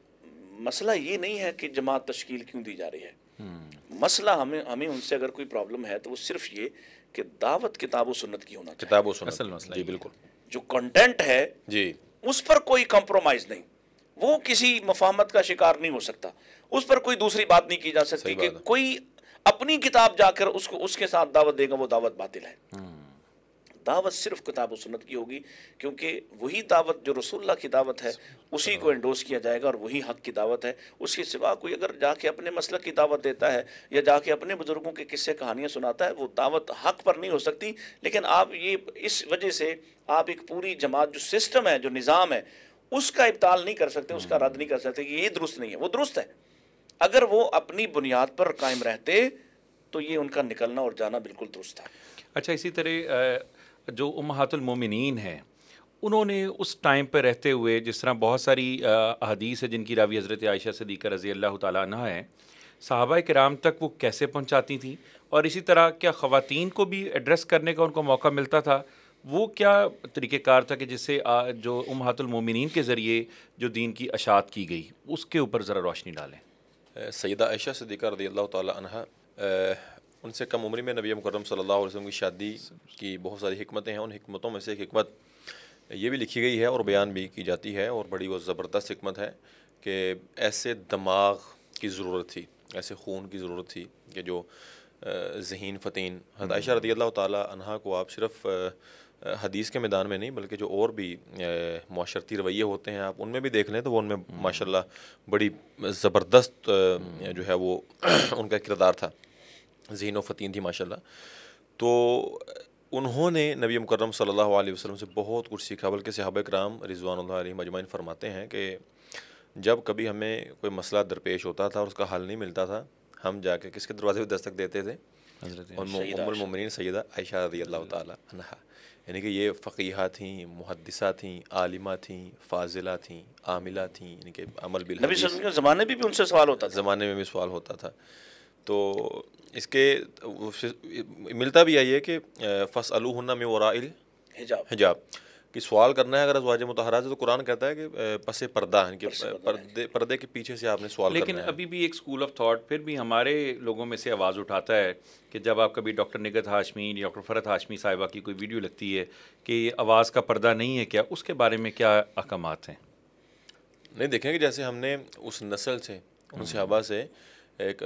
मसला ये नहीं है कि जमात तश्कील क्यों दी जा रही है हम्म। मसला हमें हमें उनसे अगर कोई प्रॉब्लम है तो वो सिर्फ ये कि दावत किताब सुन्नत की होना किताब असल मसला जी बिल्कुल जो कंटेंट है जी उस पर कोई कंप्रोमाइज़ नहीं वो किसी मफामत का शिकार नहीं हो सकता उस पर कोई दूसरी बात नहीं की जा सकती कि कोई अपनी किताब जाकर उसको उसके साथ दावत देगा वो दावत बातिल है हम्म। दावत सिर्फ किताब सुनत की होगी क्योंकि वही दावत जो रसुल्ला की दावत है उसी को एंडोस किया जाएगा और वही हक की दावत है उसके सिवा कोई अगर जाके अपने मसल की दावत देता है या जाके अपने बुज़ुर्गों के किस्से कहानियाँ सुनाता है वो दावत हक पर नहीं हो सकती लेकिन आप ये इस वजह से आप एक पूरी जमात जो सिस्टम है जो निज़ाम है उसका इब्ताल नहीं कर सकते उसका रद्द नहीं कर सकते कि ये दुरुस्त नहीं है वो दुरुस्त है अगर वो अपनी बुनियाद पर कायम रहते तो ये उनका निकलना और जाना बिल्कुल दुरुस्त था अच्छा इसी तरह जो उमहातुलमोमिन हैं उन्होंने उस टाइम पर रहते हुए जिस तरह बहुत सारी अदीस है जिनकी रावी हज़रत आयशा सदीक़ा रज़ी अल्लाह तह है साहबा कराम तक वो कैसे पहुँचाती थी और इसी तरह क्या ख़वान को भी एड्रेस करने का उनको मौका मिलता था वो क्या तरीक़ेकार था कि जिससे जो उमहातुलमोमिन के ज़रिए जो दीन की अशात की गई उसके ऊपर ज़रा रोशनी डालें सैदा आयशा सदीक़ा रज़ी अल्लाह तह उनसे कम उम्र में नबी मुकरम सल्लल्लाहु अलैहि वसल्लम की शादी की बहुत सारी हमतें हैं उन हमतों में से एक हमत ये भी लिखी गई है और बयान भी की जाती है और बड़ी वो ज़बरदस्त हमत है कि ऐसे दिमाग की ज़रूरत थी ऐसे खून की ज़रूरत थी कि जो जहन फ़तीन हदायशा रदी अल्लाह तह को आप सिर्फ़ हदीस के मैदान में नहीं बल्कि जो और भी माशरती रवैये होते हैं आप उनमें भी देख लें तो वो उनमें माशाल्लाह बड़ी ज़बरदस्त जो है वो उनका किरदार था जहन फ़तीन थी माशाल्लाह तो उन्होंने नबी मुकरम सल्लल्लाहु अलैहि वसल्लम से बहुत कुछ सीखा बल्कि सहाब कराम रिजवान मजमाइन फरमाते हैं कि जब कभी हमें कोई मसला दरपेश होता था और उसका हल नहीं मिलता था हम जाके किसके दरवाजे पर दस्तक देते थे और ममिन सैदा आयशा रदी अल्लाह तह यानी कि ये फ़कीहा थी मुहदसा थी आलिमा थी फाजिला थी आमिला थी यानी कि अमल बिल ज़माने में भी उनसे सवाल होता था ज़माने में भी सवाल होता था तो इसके मिलता भी आई है कि फस अलूना में वराइल हिजाब हिजाब कि सवाल करना है अगर अजवाज मतहरा से तो कुरान कहता है कि पसे पर्दा है कि पर्दे पर्दे के पीछे से आपने सवाल लेकिन अभी भी एक स्कूल ऑफ थॉट फिर भी हमारे लोगों में से आवाज़ उठाता है कि जब आप कभी डॉक्टर निगत हाशमी डॉक्टर फरत हाशमी साहिबा की कोई वीडियो लगती है कि आवाज़ का पर्दा नहीं है क्या उसके बारे में क्या अहकाम हैं नहीं देखेंगे जैसे हमने उस नस्ल से उन सहाबा हम्म। से एक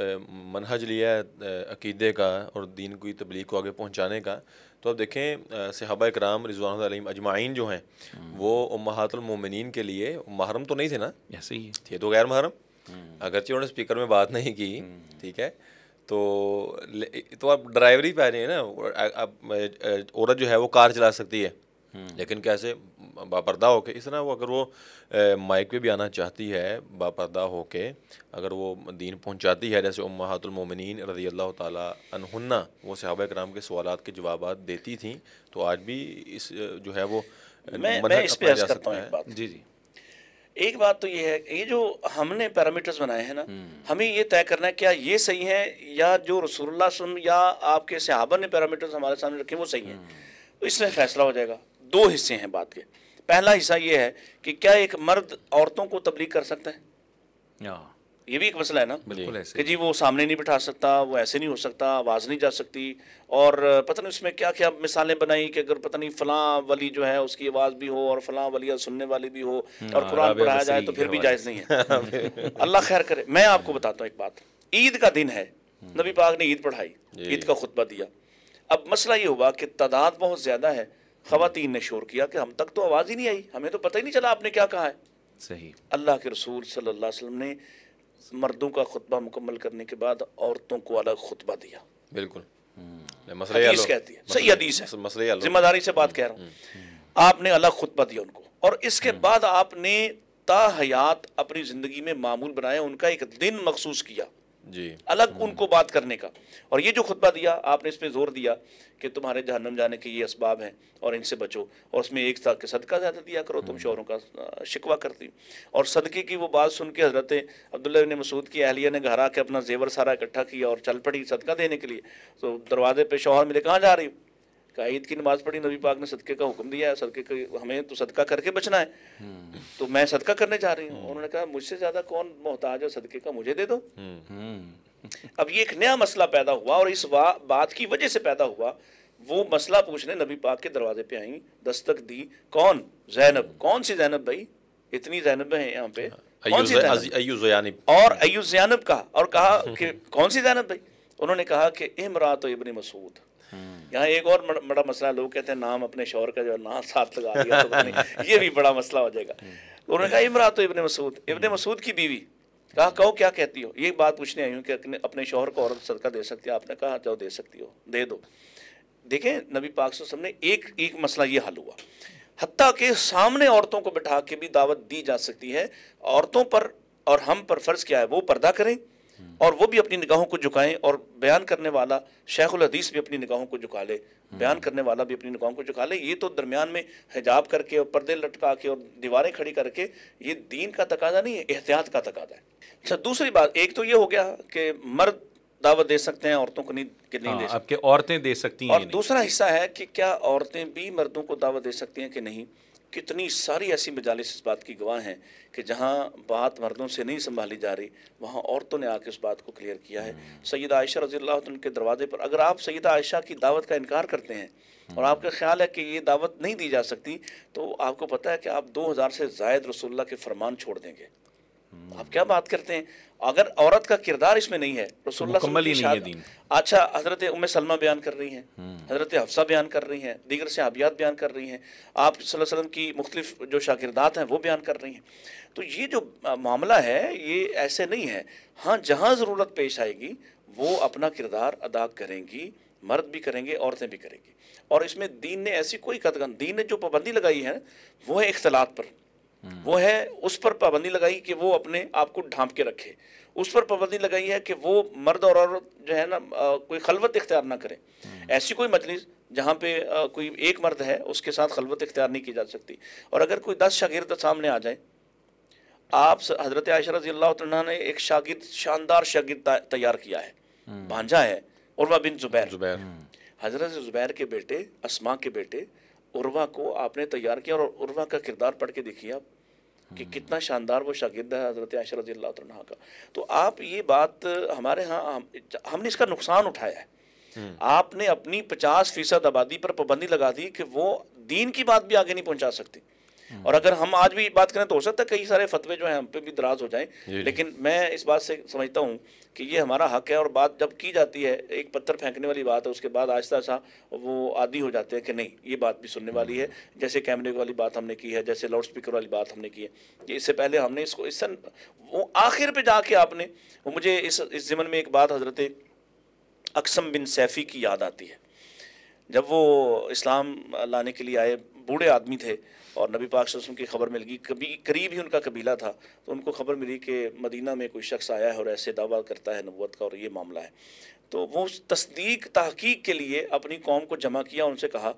मनहज लिया है अकीदे का और दीन की तबलीग को आगे पहुँचाने का तो अब देखें सहाबा इक्राम रिजवान अजमाइन जो हैं हम्म। वो उमहतमिन के लिए महरम तो नहीं थे ना ऐसे ही थे तो गैर महरम हम्म। अगरचे उन्होंने स्पीकर में बात नहीं की हम्म। ठीक है तो तो आप ड्राइवरी पे आ रही है ना अब औरत जो है वो कार चला सकती है हम्म। लेकिन कैसे बापरदा होके इस तरह वो अगर वो माइक पे भी आना चाहती है बापरदा होके अगर वो दीन पहुंचाती है जैसे उमहातुलमोमिन रजी अल्लाह तुन्ना वो सहाब कराम के सवाल के जवाब देती थी तो आज भी इस जो है वो मैं, मैं इस पे करता जी जी एक बात तो ये है ये जो हमने पैरामीटर्स बनाए हैं ना हम्म। हमें ये तय करना है क्या ये सही है या जो रसूल या आपके सहाबा ने पैरामीटर्स हमारे सामने रखे वो सही है हम्म। तो इसमें फैसला हो जाएगा दो हिस्से हैं बात के पहला हिस्सा ये है कि क्या एक मर्द औरतों को तबलीग कर सकता है ये भी एक मसला है ना कि जी वो सामने नहीं बिठा सकता वो ऐसे नहीं हो सकता आवाज़ नहीं जा सकती और पता नहीं उसमें क्या क्या मिसालें बनाई कि अगर पता नहीं फलां वली जो है उसकी आवाज़ भी हो और फलां वलिया सुनने वाली भी हो हाँ, और कुरान पढ़ाया जाए तो फिर भी जायज़ नहीं है अल्लाह खैर करे मैं आपको बताता हूँ एक बात ईद का दिन है हम्म। नबी पाक ने ईद पढ़ाई ईद का खुतबा दिया अब मसला ये हुआ कि तादाद बहुत ज़्यादा है खातन ने शोर किया कि हम तक तो आवाज़ ही नहीं आई हमें तो पता ही नहीं चला आपने क्या कहा है सही अल्लाह के रसूल सल्ला अलैहि ने मर्दों का खुतबा मुकम्मल करने के बाद औरतों को अलग खुतबा दिया बिल्कुल हम्म। हदीस कहती है सही हदीस है जिम्मेदारी से बात कह रहा हूँ हम्म, हम्म। आपने अलग खुतबा दिया उनको और इसके बाद आपने ताहयात अपनी ज़िंदगी में मामूल बनाया उनका एक दिन मखसूस किया जी अलग उनको बात करने का और ये जो खुतबा दिया आपने इसमें जोर दिया कि तुम्हारे जहनम जाने के ये इसबाब हैं और इनसे बचो और उसमें एक साथ के सदका ज़्यादा दिया करो तुम हम्म। शोहरों का शिकवा करती और सदके की वो बात सुन के हज़रत अब्दुल्ला ने मसूद की अहलिया ने घर आके अपना जेवर सारा इकट्ठा किया और चल पड़ी सदका देने के लिए तो दरवाजे पर शोहर मिले कहाँ जा रही हूँ का ईद की नमाज पढ़ी नबी पाक ने सदके का हुक्म दिया है सदके का हमें तो सदका करके बचना है हम्म। तो मैं सदका करने जा रही हूँ हम्म। उन्होंने कहा मुझसे ज़्यादा कौन मोहताज है सदके का मुझे दे दो हम्म। अब ये एक नया मसला पैदा हुआ और इस बात की वजह से पैदा हुआ वो मसला पूछने नबी पाक के दरवाजे पे आई दस्तक दी कौन जैनब कौन सी जैनब भाई इतनी जैनब है यहाँ पे हाँ, जैनब और अयुब जैनब कहा और कहा कि कौन सी जैनब भाई उन्होंने कहा कि इमरात इबन मसूद हम्म। यहाँ एक और बड़ा मसला लोग कहते हैं नाम अपने शोर का जो नाम साथ लगा दिया तो ये भी बड़ा मसला हो जाएगा हम्म। तो उन्होंने कहा इमरा तो इबन मसूद इबन हम्म। मसूद की बीवी कहा कहो क्या कहती हो ये बात पूछने आई हूँ कि अपने शोहर को औरत सदका दे सकती है आपने कहा जाओ दे सकती हो दे दो देखें नबी पाक सबने एक एक मसला ये हल हुआ हती के सामने औरतों को बैठा के भी दावत दी जा सकती है औरतों पर और हम पर फ़र्ज़ क्या है वो पर्दा करें और वो भी अपनी निगाहों को झुकाएं और बयान करने वाला शेखुल हदीस भी अपनी निगाहों को झुका ले बयान करने वाला भी अपनी निगाहों को झुका ले ये तो दरमियान में हिजाब करके और पर्दे लटका के और दीवारें खड़ी करके ये दीन का तकाजा नहीं है एहतियात का तकाजा है अच्छा दूसरी बात एक तो ये हो गया कि मर्द दावत दे सकते हैं औरतों को नहीं कि नहीं हाँ, दे सकते औरतें दे सकती हैं और दूसरा हिस्सा है कि क्या औरतें भी मर्दों को दावत दे सकती हैं कि नहीं कितनी सारी ऐसी मजालिस इस बात की गवाह हैं कि जहाँ बात मर्दों से नहीं संभाली जा रही वहाँ औरतों ने आके उस बात को क्लियर किया है हम्म। सैद आयशा रजील के दरवाजे पर अगर आप सैद आयशा की दावत का इनकार करते हैं हम्म। और आपका ख्याल है कि ये दावत नहीं दी जा सकती तो आपको पता है कि आप हज़ार से जायद रसोल्ला के फरमान छोड़ देंगे हम्म। आप क्या बात करते हैं अगर औरत का किरदार इसमें नहीं है तो रसोल्ला अच्छा हजरत उम सलमा बयान कर रही हैं हम्म। हजरत हफ्सा बयान कर रही हैं दीगर से आबियात बयान कर रही हैं आप सल्लम की मुख्तलिफ जो शागिरदात हैं वो बयान कर रही हैं तो ये जो मामला है ये ऐसे नहीं है हाँ जहाँ ज़रूरत पेश आएगी वो अपना किरदार अदा करेंगी मर्द भी करेंगे औरतें भी करेंगी और इसमें दीन ने ऐसी कोई कदगन दीन ने जो पाबंदी लगाई है वो है इख्तलात पर वो है उस पर पाबंदी लगाई कि वो अपने आप को ढांप के रखे उस पर पाबंदी लगाई है कि वो मर्द और औरत जो है ना कोई खलवत इख्तियार ना करें हम्म। ऐसी कोई मजलिस जहाँ पे आ, कोई एक मर्द है उसके साथ खलवत इख्तियार नहीं की जा सकती और अगर कोई दस शागिर्द सामने आ जाए आप हज़रत आयशा रजी अल्लाह ने एक शागिर्द शानदार शागिर्द तैयार किया है हम्म। भांझा है और वह बिन जुबैर जुबैर हज़रत जुबैर के बेटे असमा के बेटे उर्वा को आपने तैयार किया और उर्वा का किरदार पढ़ के देखिए आप कि हम्म। कितना शानदार वो शागिद है हज़रत आयशा रजी का तो आप ये बात हमारे यहाँ हम, हमने इसका नुकसान उठाया है हम्म। आपने अपनी पचास फीसद आबादी पर पाबंदी लगा दी कि वो दीन की बात भी आगे नहीं पहुँचा सकती हम्म। और अगर हम आज भी बात करें तो हो सकता है कई सारे फतवे जो हैं हम पे भी दराज हो जाएं लेकिन मैं इस बात से समझता हूँ कि ये हमारा हक है और बात जब की जाती है एक पत्थर फेंकने वाली बात है उसके बाद आहिस्ता आहिस्ता वो आदि हो जाते हैं कि नहीं ये बात भी सुनने वाली है हम्म। जैसे कैमरे वाली बात हमने की है जैसे लाउड स्पीकर वाली बात हमने की है इससे पहले हमने इसको इससे वो आखिर पे जाके आपने वो मुझे इस इस जमन में एक बात हज़रत अक्सम बिन सैफ़ी की याद आती है जब वो इस्लाम लाने के लिए आए बूढ़े आदमी थे और नबी पाक वसम की खबर मिल गई कभी करीब ही उनका कबीला था तो उनको खबर मिली कि मदीना में कोई शख्स आया है और ऐसे दावा करता है नबूत का और ये मामला है तो वो तस्दीक तहकीक के लिए अपनी कौम को जमा किया उनसे कहा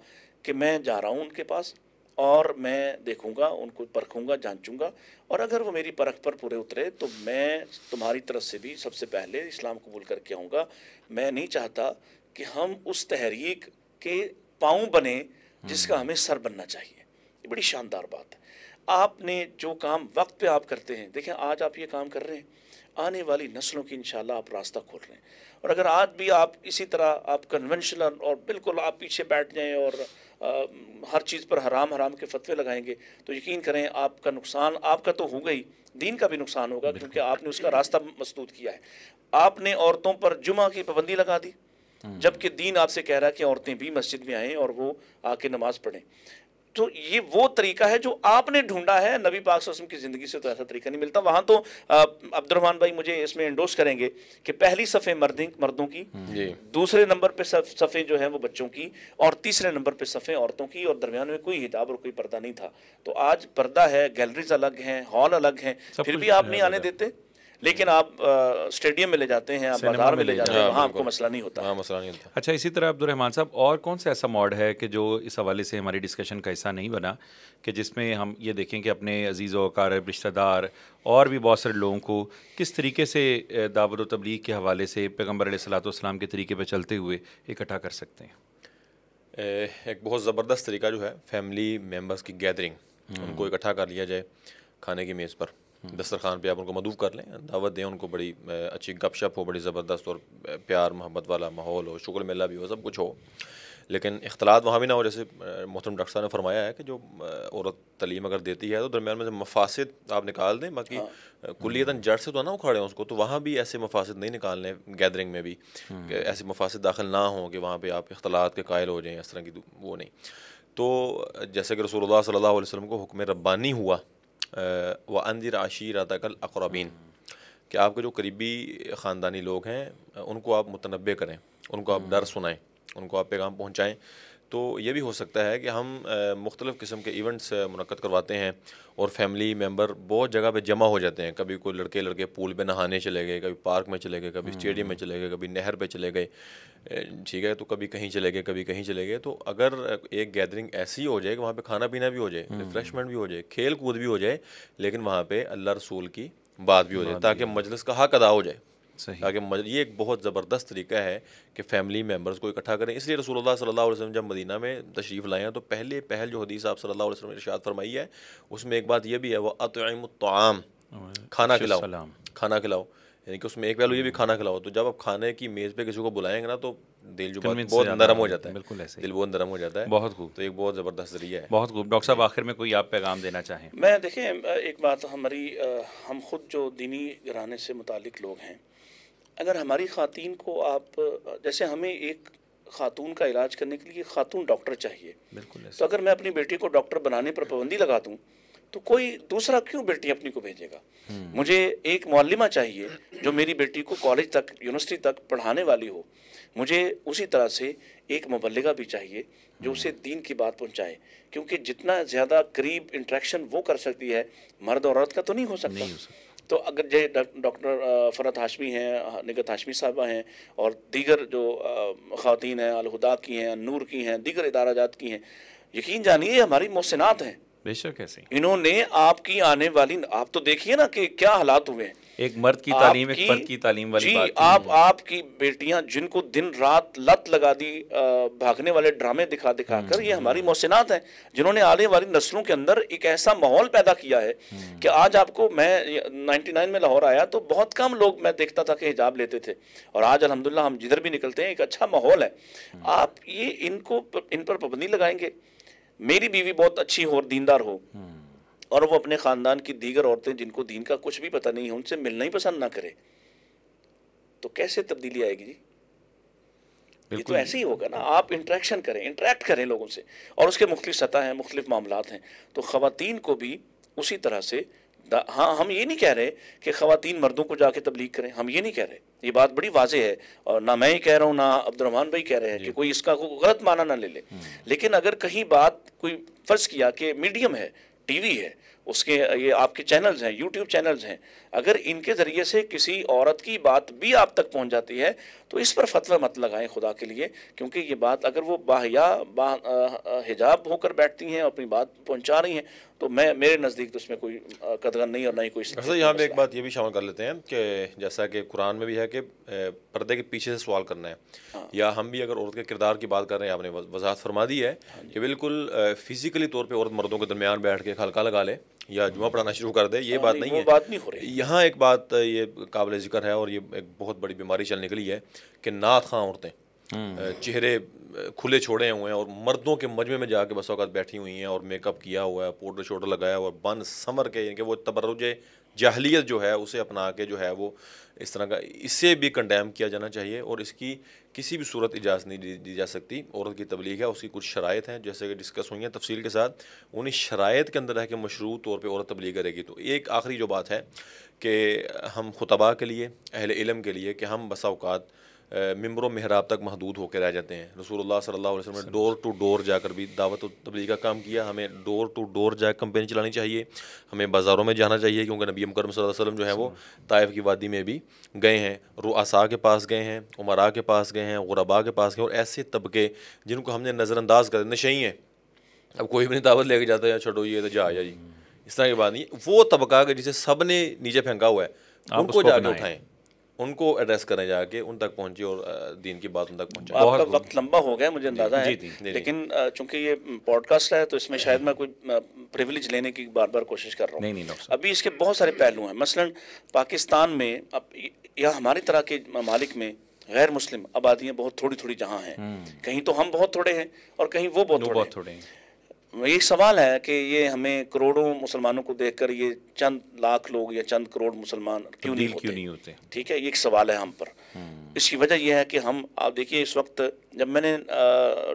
कि मैं जा रहा हूँ उनके पास और मैं देखूँगा उनको परखूँगा जाँचूँगा और अगर वो मेरी परख पर पूरे उतरे तो मैं तुम्हारी तरफ से भी सबसे पहले इस्लाम कबूल करके आऊँगा मैं नहीं चाहता कि हम उस तहरीक के पाँव बने जिसका हम्म। हमें सर बनना चाहिए ये बड़ी शानदार बात है आपने जो काम वक्त पे आप करते हैं देखें आज आप ये काम कर रहे हैं आने वाली नस्लों की इंशाल्लाह आप रास्ता खोल रहे हैं और अगर आज भी आप इसी तरह आप कन्वेंशनल और बिल्कुल आप पीछे बैठ जाएं और आ, हर चीज़ पर हराम हराम के फतवे लगाएंगे तो यकीन करें आपका नुकसान आपका तो हो गई दीन का भी नुकसान होगा क्योंकि आपने उसका रास्ता मस्तूद किया है आपने औरतों पर जुमा की पाबंदी लगा दी हम्म। जबकि दीन आपसे कह रहा है कि औरतें भी मस्जिद में आएँ और वो आके नमाज़ पढ़ें तो ये वो तरीका है जो आपने ढूंढा है नबी पाक पाकसम की ज़िंदगी से तो ऐसा तरीका नहीं मिलता वहाँ तो अब्दुलरहमान भाई मुझे इसमें इंडोस करेंगे कि पहली सफ़े मर्दें मर्दों की हम्म, दूसरे नंबर पर सफ़े जो है वो बच्चों की और तीसरे नंबर पे सफ़े औरतों की और दरमियान में कोई हिताब और कोई पर्दा नहीं था तो आज पर्दा है गैलरीज अलग हैं हॉल अलग हैं फिर भी आप नहीं आने देते लेकिन आप स्टेडियम में ले जाते हैं आप बाजार में ले जाते हैं तो हाँ, वहाँ आपको मसला नहीं होता मसला नहीं होता अच्छा इसी तरह अब्दुलरहमान साहब और कौन सा ऐसा मॉड है कि जो इस हवाले से हमारी डिस्कशन का हिस्सा नहीं बना कि जिसमें हम ये देखें कि अपने अजीज़ वकार रिश्तेदार और भी बहुत सारे लोगों को किस तरीके से दावत व तबलीग के हवाले से पैगम्बर सलाम के तरीके पर चलते हुए इकट्ठा कर सकते हैं एक बहुत ज़बरदस्त तरीका जो है फैमिली मेम्बर्स की गैदरिंग हम्म। उनको इकट्ठा कर लिया जाए खाने की मेज़ पर हम्म। दस्तरखान पे आप उनको मदूफ कर लें दावत दें उनको बड़ी अच्छी गपशप हो बड़ी ज़बरदस्त और प्यार मोहब्बत वाला माहौल हो शुक्र मेला भी हो सब कुछ हो लेकिन अख्तलात वहाँ भी ना हो जैसे मोहतरम डॉक्टर साहब ने फरमाया है कि जो औरत तलीम अगर देती है तो दरमियान में से मफासद आप निकाल दें बाकी हाँ। कुलियता जड़ से तो ना उखाड़ें उसको तो वहाँ भी ऐसे मफासद नहीं निकाल लें गैदरिंग में भी हम्म। ऐसे मफासद दाखिल ना हों कि वहाँ पर आप अख्तलात के कायल हो जाएँ इस तरह की वो नहीं तो जैसे कि रसोल्ला सल्ला वसलम को हुक्म रब्बानी हुआ व अंदिर आशीर तकल अकरबीन कि आपके जो करीबी ख़ानदानी लोग हैं उनको आप मुतनबे करें उनको आप डर हम्म। सुनाएं उनको आप पैगाम पहुँचाएँ तो ये भी हो सकता है कि हम मुख्तलिफ़ किस्म के इवेंट्स मनक़द करवाते हैं और फैमिली मेम्बर बहुत जगह पर जमा हो जाते हैं कभी कोई लड़के लड़के पूल पर नहाने चले गए कभी पार्क में चले गए कभी हम्म। स्टेडियम में चले गए कभी नहर पर चले गए ठीक है तो कभी कहीं चले गए कभी कहीं चले गए तो अगर एक गैदरिंग ऐसी हो जाए कि वहाँ पर खाना पीना भी हो जाए हम्म। रिफ्रेशमेंट भी हो जाए खेल कूद भी हो जाए लेकिन वहाँ पर अल्लाह रसूल की बात भी हो जाए ताकि मजलिस का हक अदा हो जाए ताकि ये एक बहुत ज़बरदस्त तरीका है कि फैमिली मेम्बर्स को इकट्ठा करें इसलिए रसूल सल्ला वसल्लम जब मदीना में तशरीफ़ लाए हैं तो पहले पहल जो हदीस आप अलैहि वसल्लम ने इर्शाद फरमाई है उसमें एक बात यह भी है वह अतम खाना खिलाओ खाना खिलाओ यानी कि उसमें एक पहलू ये भी खाना खिलाओ तो जब आप खाने की मेज़ पे किसी को बुलाएंगे ना तो दिल जो बहुत नरम हो जाता है बिल्कुल ऐसे दिल बहुत नरम हो जाता है बहुत खूब तो एक बहुत ज़बरदस्त जरिया है बहुत खूब डॉक्टर साहब आखिर में कोई आप पैगाम देना चाहें मैं देखें एक बात हमारी हम खुद जो दीनी घराने से मुतल लोग हैं अगर हमारी ख़ातन को आप जैसे हमें एक खातून का इलाज करने के लिए खातून डॉक्टर चाहिए बिल्कुल तो अगर मैं अपनी बेटी को डॉक्टर बनाने पर पाबंदी लगा दूँ तो कोई दूसरा क्यों बेटी अपनी को भेजेगा हम्म। मुझे एक मौलिमा चाहिए जो मेरी बेटी को कॉलेज तक यूनिवर्सिटी तक पढ़ाने वाली हो मुझे उसी तरह से एक मुबलगा भी चाहिए जो हम्म। उसे दीन की बात पहुंचाए क्योंकि जितना ज़्यादा करीब इंट्रैक्शन वो कर सकती है मर्द और औरत का तो नहीं हो सकता, नहीं हो सकता। तो अगर जे डॉक्टर फरत हाशमी हैं निगत हाशमी साहबा हैं और दीगर जो ख़वान हैं अलहुदा की हैं नूर की हैं दीगर जात की हैं यकीन जानिए हमारी मोहसिनत हैं बेशक ऐसे इन्होंने आपकी आने वाली आप तो देखिए ना कि क्या हालात हुए हैं एक मर्द की तालीम एक मर्द की तालीम वाली जी, बात आप आपकी बेटियां जिनको दिन रात लत लगा दी भागने वाले ड्रामे दिखा दिखा कर हम्म, ये हमारी हम्म। मोहसिनात हैं जिन्होंने आने वाली नस्लों के अंदर एक ऐसा माहौल पैदा किया है हम्म। कि आज आपको मैं 99 में लाहौर आया तो बहुत कम लोग मैं देखता था कि हिजाब लेते थे और आज अलहमदिल्ला हम जिधर भी निकलते हैं एक अच्छा माहौल है आप ये इनको इन पर पाबंदी लगाएंगे मेरी बीवी बहुत अच्छी हो और दीनदार हो हम्म। और वो अपने ख़ानदान की दीगर औरतें जिनको दीन का कुछ भी पता नहीं है उनसे मिलना ही पसंद ना करे तो कैसे तब्दीली आएगी जी ये तो ऐसे ही होगा ना आप इंट्रैक्शन करें इंटरेक्ट करें लोगों से और उसके मुख्तलिफ सतह हैं मुख्तलिफ मामला हैं तो ख़वातीन को भी उसी तरह से हाँ हम ये नहीं कह रहे कि खातन मर्दों को जाके तबलीग करें हम ये नहीं कह रहे ये बात बड़ी वाजे है और ना मैं ही कह रहा हूँ ना अब्दुलरहमान भाई कह रहे हैं कि कोई इसका को गलत माना ना ले ले हम्म। लेकिन अगर कहीं बात कोई फ़र्ज़ किया कि मीडियम है टीवी है उसके ये आपके चैनल्स हैं यूट्यूब चैनल्स हैं अगर इनके ज़रिए से किसी औरत की बात भी आप तक पहुंच जाती है तो इस पर फतवा मत लगाएं खुदा के लिए क्योंकि ये बात अगर वो बाहिया बा हिजाब होकर बैठती हैं और अपनी बात पहुंचा रही हैं तो मैं मेरे नज़दीक तो उसमें कोई कदगन नहीं और ना ही कोई सर यहाँ पर एक बात ये भी शामिल कर लेते हैं कि जैसा कि कुरान में भी है कि पर्दे के पीछे से सवाल करना है हाँ। या हम भी अगर औरत के किरदार की बात कर रहे हैं आपने वजाहत फरमा दी है हाँ कि बिल्कुल फिज़िकली तौर पर औरत मर्दों के दरमियान बैठ के हल्का लगा ले या जुआ पढ़ाना शुरू कर दे ये हाँ, बात नहीं, नहीं है बात नहीं हो रही यहाँ एक बात ये काबिल जिक्र है और ये एक बहुत बड़ी बीमारी चल निकली है कि नात खां औरतें हम्म। चेहरे खुले छोड़े हुए हैं और मर्दों के मजमे में जाके बस अवकात बैठी हुई हैं और मेकअप किया हुआ है पाउडर शोडर लगाया हुआ बन समर के इनके वो तबरुजे जहलीत जो है उसे अपना के जो है वो इस तरह का इसे भी कंडेम किया जाना चाहिए और इसकी किसी भी सूरत इजाज़त नहीं दी दी जा सकती औरत की तबलीग है उसकी कुछ शराय हैं जैसे कि डिस्कस हुई हैं तफसील के साथ उन्हीं शराइ के अंदर रह के मशरू तौर पर औरत तबलीग करेगी तो एक आखिरी जो बात है कि हम खुतबा के लिए अहल इलम के लिए कि हम बसा मम्बर महराब तक महदूद होकर रह जाते हैं रसूल सल्ला वसलम ने डोर टू डोर जाकर भी दावत व तबलीग का काम किया हमें डोर टू डोर जा कंपेन चलानी चाहिए हमें बाज़ारों में जाना चाहिए क्योंकि नबी करम वसलम जो है वो ताइफ की वादी में भी गए हैं रुआसा के पास गए हैं उमरा के पास गए हैं गुरबा के पास गए और ऐसे तबके जिनको हमने नज़रअंदाज कर नशे हैं अब कोई भी नहीं दावत लेके जाता है छोड़ो ये तो जा जी इस तरह की बात नहीं वो तबका जिसे सब ने नीचे फेंका हुआ है उनको जाकर उठाएँ उनको एड्रेस करें जाके उन तक पहुंची और दीन की बात उन तक पहुंचा आपका वक्त लंबा हो गया मुझे अंदाजा है जी, जी, लेकिन चूंकि ये पॉडकास्ट है तो इसमें शायद मैं कोई प्रिविलेज लेने की बार बार कोशिश कर रहा हूँ नहीं नहीं अभी इसके बहुत सारे पहलू हैं मसलन पाकिस्तान में अब या हमारी तरह के ममालिक में गैर मुस्लिम आबादियाँ बहुत थोड़ी थोड़ी जहाँ हैं हम्म। कहीं तो हम बहुत थोड़े हैं और कहीं वो बहुत थोड़े हैं ये सवाल है कि ये हमें करोड़ों मुसलमानों को देखकर ये चंद लाख लोग या चंद करोड़ मुसलमान तो क्यों नहीं क्यों नहीं होते ठीक है ये एक सवाल है हम पर हम्म। इसकी वजह यह है कि हम आप देखिए इस वक्त जब मैंने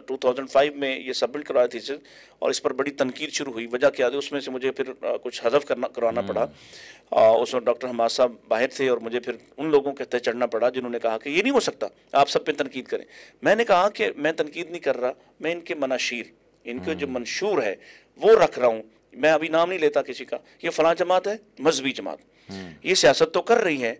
टू थाउजेंड फाइव में ये सबमिट करवाया थी और इस पर बड़ी तनकीद शुरू हुई वजह क्या थी उसमें से मुझे फिर आ, कुछ हजफ करना करवाना पड़ा आ, हम्म। उसमें डॉक्टर हमाद साहब बाहर थे और मुझे फिर उन लोगों के तहत चढ़ना पड़ा जिन्होंने कहा कि ये नहीं हो सकता आप सब पे तनकीद करें मैंने कहा कि मैं तनकीद नहीं कर रहा मैं इनके मनाशीर इनके जो मंशूर है वो रख रहा हूँ मैं अभी नाम नहीं लेता किसी का ये फला जमात है मजहबी जमात ये सियासत तो कर रही है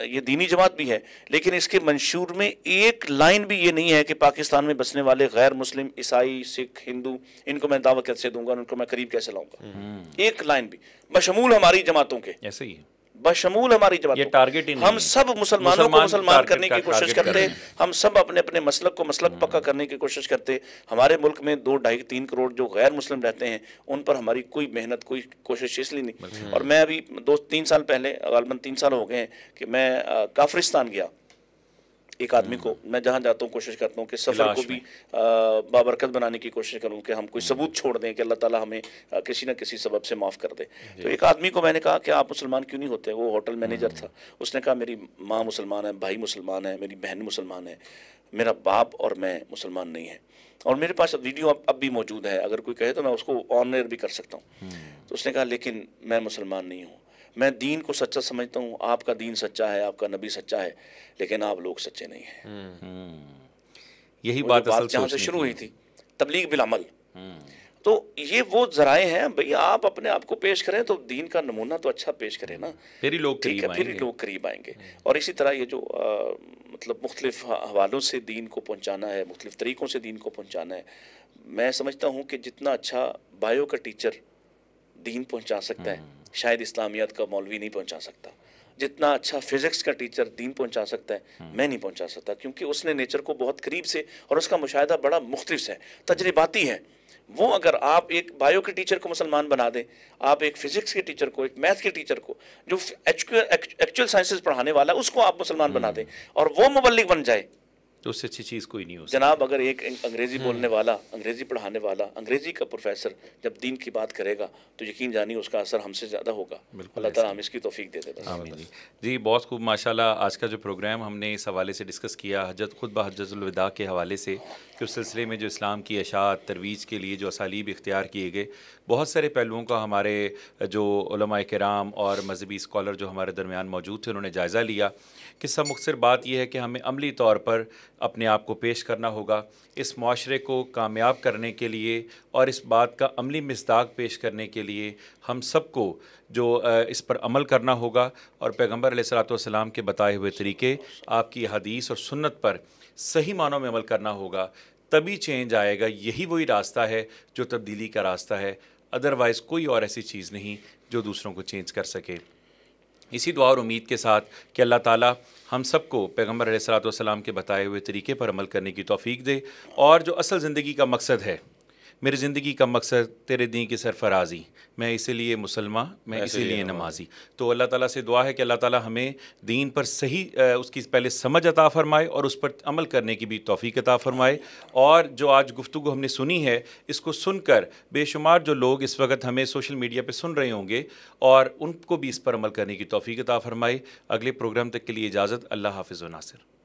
ये दीनी जमात भी है लेकिन इसके मंशूर में एक लाइन भी ये नहीं है कि पाकिस्तान में बसने वाले गैर मुस्लिम ईसाई सिख हिंदू इनको मैं दावा कैसे दूंगा उनको मैं करीब कैसे लाऊंगा हम्म। एक लाइन भी बशमूल हमारी जमातों के ऐसे ही है बशमूल हमारी जमात टारगेट हम सब मुसलमानों को मुसलमान करने की कोशिश करते हम सब अपने अपने मसलक को मसलक हम्म। पक्का करने की कोशिश करते हमारे मुल्क में दो ढाई तीन करोड़ जो गैर मुस्लिम रहते हैं उन पर हमारी कोई मेहनत कोई कोशिश इसलिए नहीं हम्म। और मैं अभी दो तीन साल पहले तीन साल हो गए कि मैं काफ्रिस्तान गया एक आदमी को हम्म। मैं जहाँ जाता हूँ कोशिश करता हूँ कि सफ़र को भी बाबरकत बनाने की कोशिश करूँ कि हम कोई हम्म। सबूत छोड़ दें कि अल्लाह ताला हमें आ, किसी ना किसी सबब से माफ़ कर दे तो एक आदमी को मैंने कहा कि आप मुसलमान क्यों नहीं होते वो होटल मैनेजर हम्म। था उसने कहा मेरी माँ मुसलमान है भाई मुसलमान है मेरी बहन मुसलमान है मेरा बाप और मैं मुसलमान नहीं है और मेरे पास वीडियो अब अब भी मौजूद है अगर कोई कहे तो मैं उसको ऑन एयर भी कर सकता हूँ तो उसने कहा लेकिन मैं मुसलमान नहीं हूँ मैं दीन को सच्चा समझता हूँ आपका दीन सच्चा है आपका नबी सच्चा है लेकिन आप लोग सच्चे नहीं हैं हम्म। हम्म। यही बात बात जहाँ से शुरू हुई थी तबलीग बिलामल हम्म। तो ये वो जराए हैं भाई आप अपने आप को पेश करें तो दीन का नमूना तो अच्छा पेश करें ना फिर लोग ठीक है फिर लोग करीब आएंगे और इसी तरह ये जो आ, मतलब मुख्तलिफ हवालों से दीन को पहुंचाना है मुख्तलिफ तरीक़ों से दीन को पहुंचाना है मैं समझता हूँ कि जितना अच्छा बायो का टीचर दीन पहुंचा सकता है शायद इस्लामियत का मौलवी नहीं पहुंचा सकता जितना अच्छा फिजिक्स का टीचर दीन पहुंचा सकता है हम्म। मैं नहीं पहुंचा सकता क्योंकि उसने नेचर को बहुत करीब से और उसका मुशाह बड़ा मुख्तफ है तजर्बाती है वो अगर आप एक बायो के टीचर को मुसलमान बना दें आप एक फिजिक्स के टीचर को एक मैथ के टीचर को जो एक्चुअल साइंसेस पढ़ाने वाला उसको आप मुसलमान बना हम्म। दें और वो मुबलिक बन जाए तो उससे अच्छी चीज़ कोई नहीं हो जनाब अगर एक अंग्रेज़ी हम्म। बोलने वाला अंग्रेज़ी पढ़ाने वाला अंग्रेज़ी का प्रोफेसर जब दीन की बात करेगा तो यकीन जानिए उसका असर हमसे ज़्यादा होगा बिल्कुल अल्लाह ताला हम इसकी तोफ़ी दे देता है जी बहुत खूब माशाल्लाह आज का जो प्रोग्राम हमने इस हवाले से डिस्कस किया हजरत खुद बजरतलविदा के हवाले से कि उस सिलसिले में जो इस्लाम की अशात तरवीज के लिए जो असालीब इख्तियार किए गए बहुत सारे पहलुओं का हमारे जो कराम और मजहबी स्कॉलर जो हमारे दरमियान मौजूद थे उन्होंने जायज़ा लिया कि सब मुख्तर बात यह है कि हमें अमली तौर पर अपने आप को पेश करना होगा इस माशरे को कामयाब करने के लिए और इस बात का अमली मजदाक पेश करने के लिए हम सबको जो इस पर अमल करना होगा और पैगम्बर सलाम के बताए हुए तरीके आपकी हदीस और सुन्नत पर सही मानों में अमल करना होगा तभी चेंज आएगा यही वही रास्ता है जो तब्दीली का रास्ता है अदरवाइज़ कोई और ऐसी चीज़ नहीं जो दूसरों को चेंज कर सके इसी दुआ और उम्मीद के साथ कि अल्लाह ताला हम सबको पैगम्बर सलाम के बताए हुए तरीके पर अमल करने की तोफ़ी दे और जो असल ज़िंदगी का मकसद है मेरी ज़िंदगी का मकसद तेरे दी की सरफराजी मैं इसीलिए मुसलमान मैं इसीलिए नमाजी तो अल्लाह ताला से दुआ है कि अल्लाह ताला हमें दीन पर सही उसकी पहले समझ अता फ़रमाए और उस पर अमल करने की भी तोफ़ी अता फ़रमाए और जो आज गुफ्तु हमने सुनी है इसको सुनकर बेशुमार जो लोग इस वक्त हमें सोशल मीडिया पर सुन रहे होंगे और उनको भी इस पर अमल करने की तोफ़ी अता फ़रमाए अगले प्रोग्राम तक के लिए इजाज़त अल्लाह हाफिज़ नासिर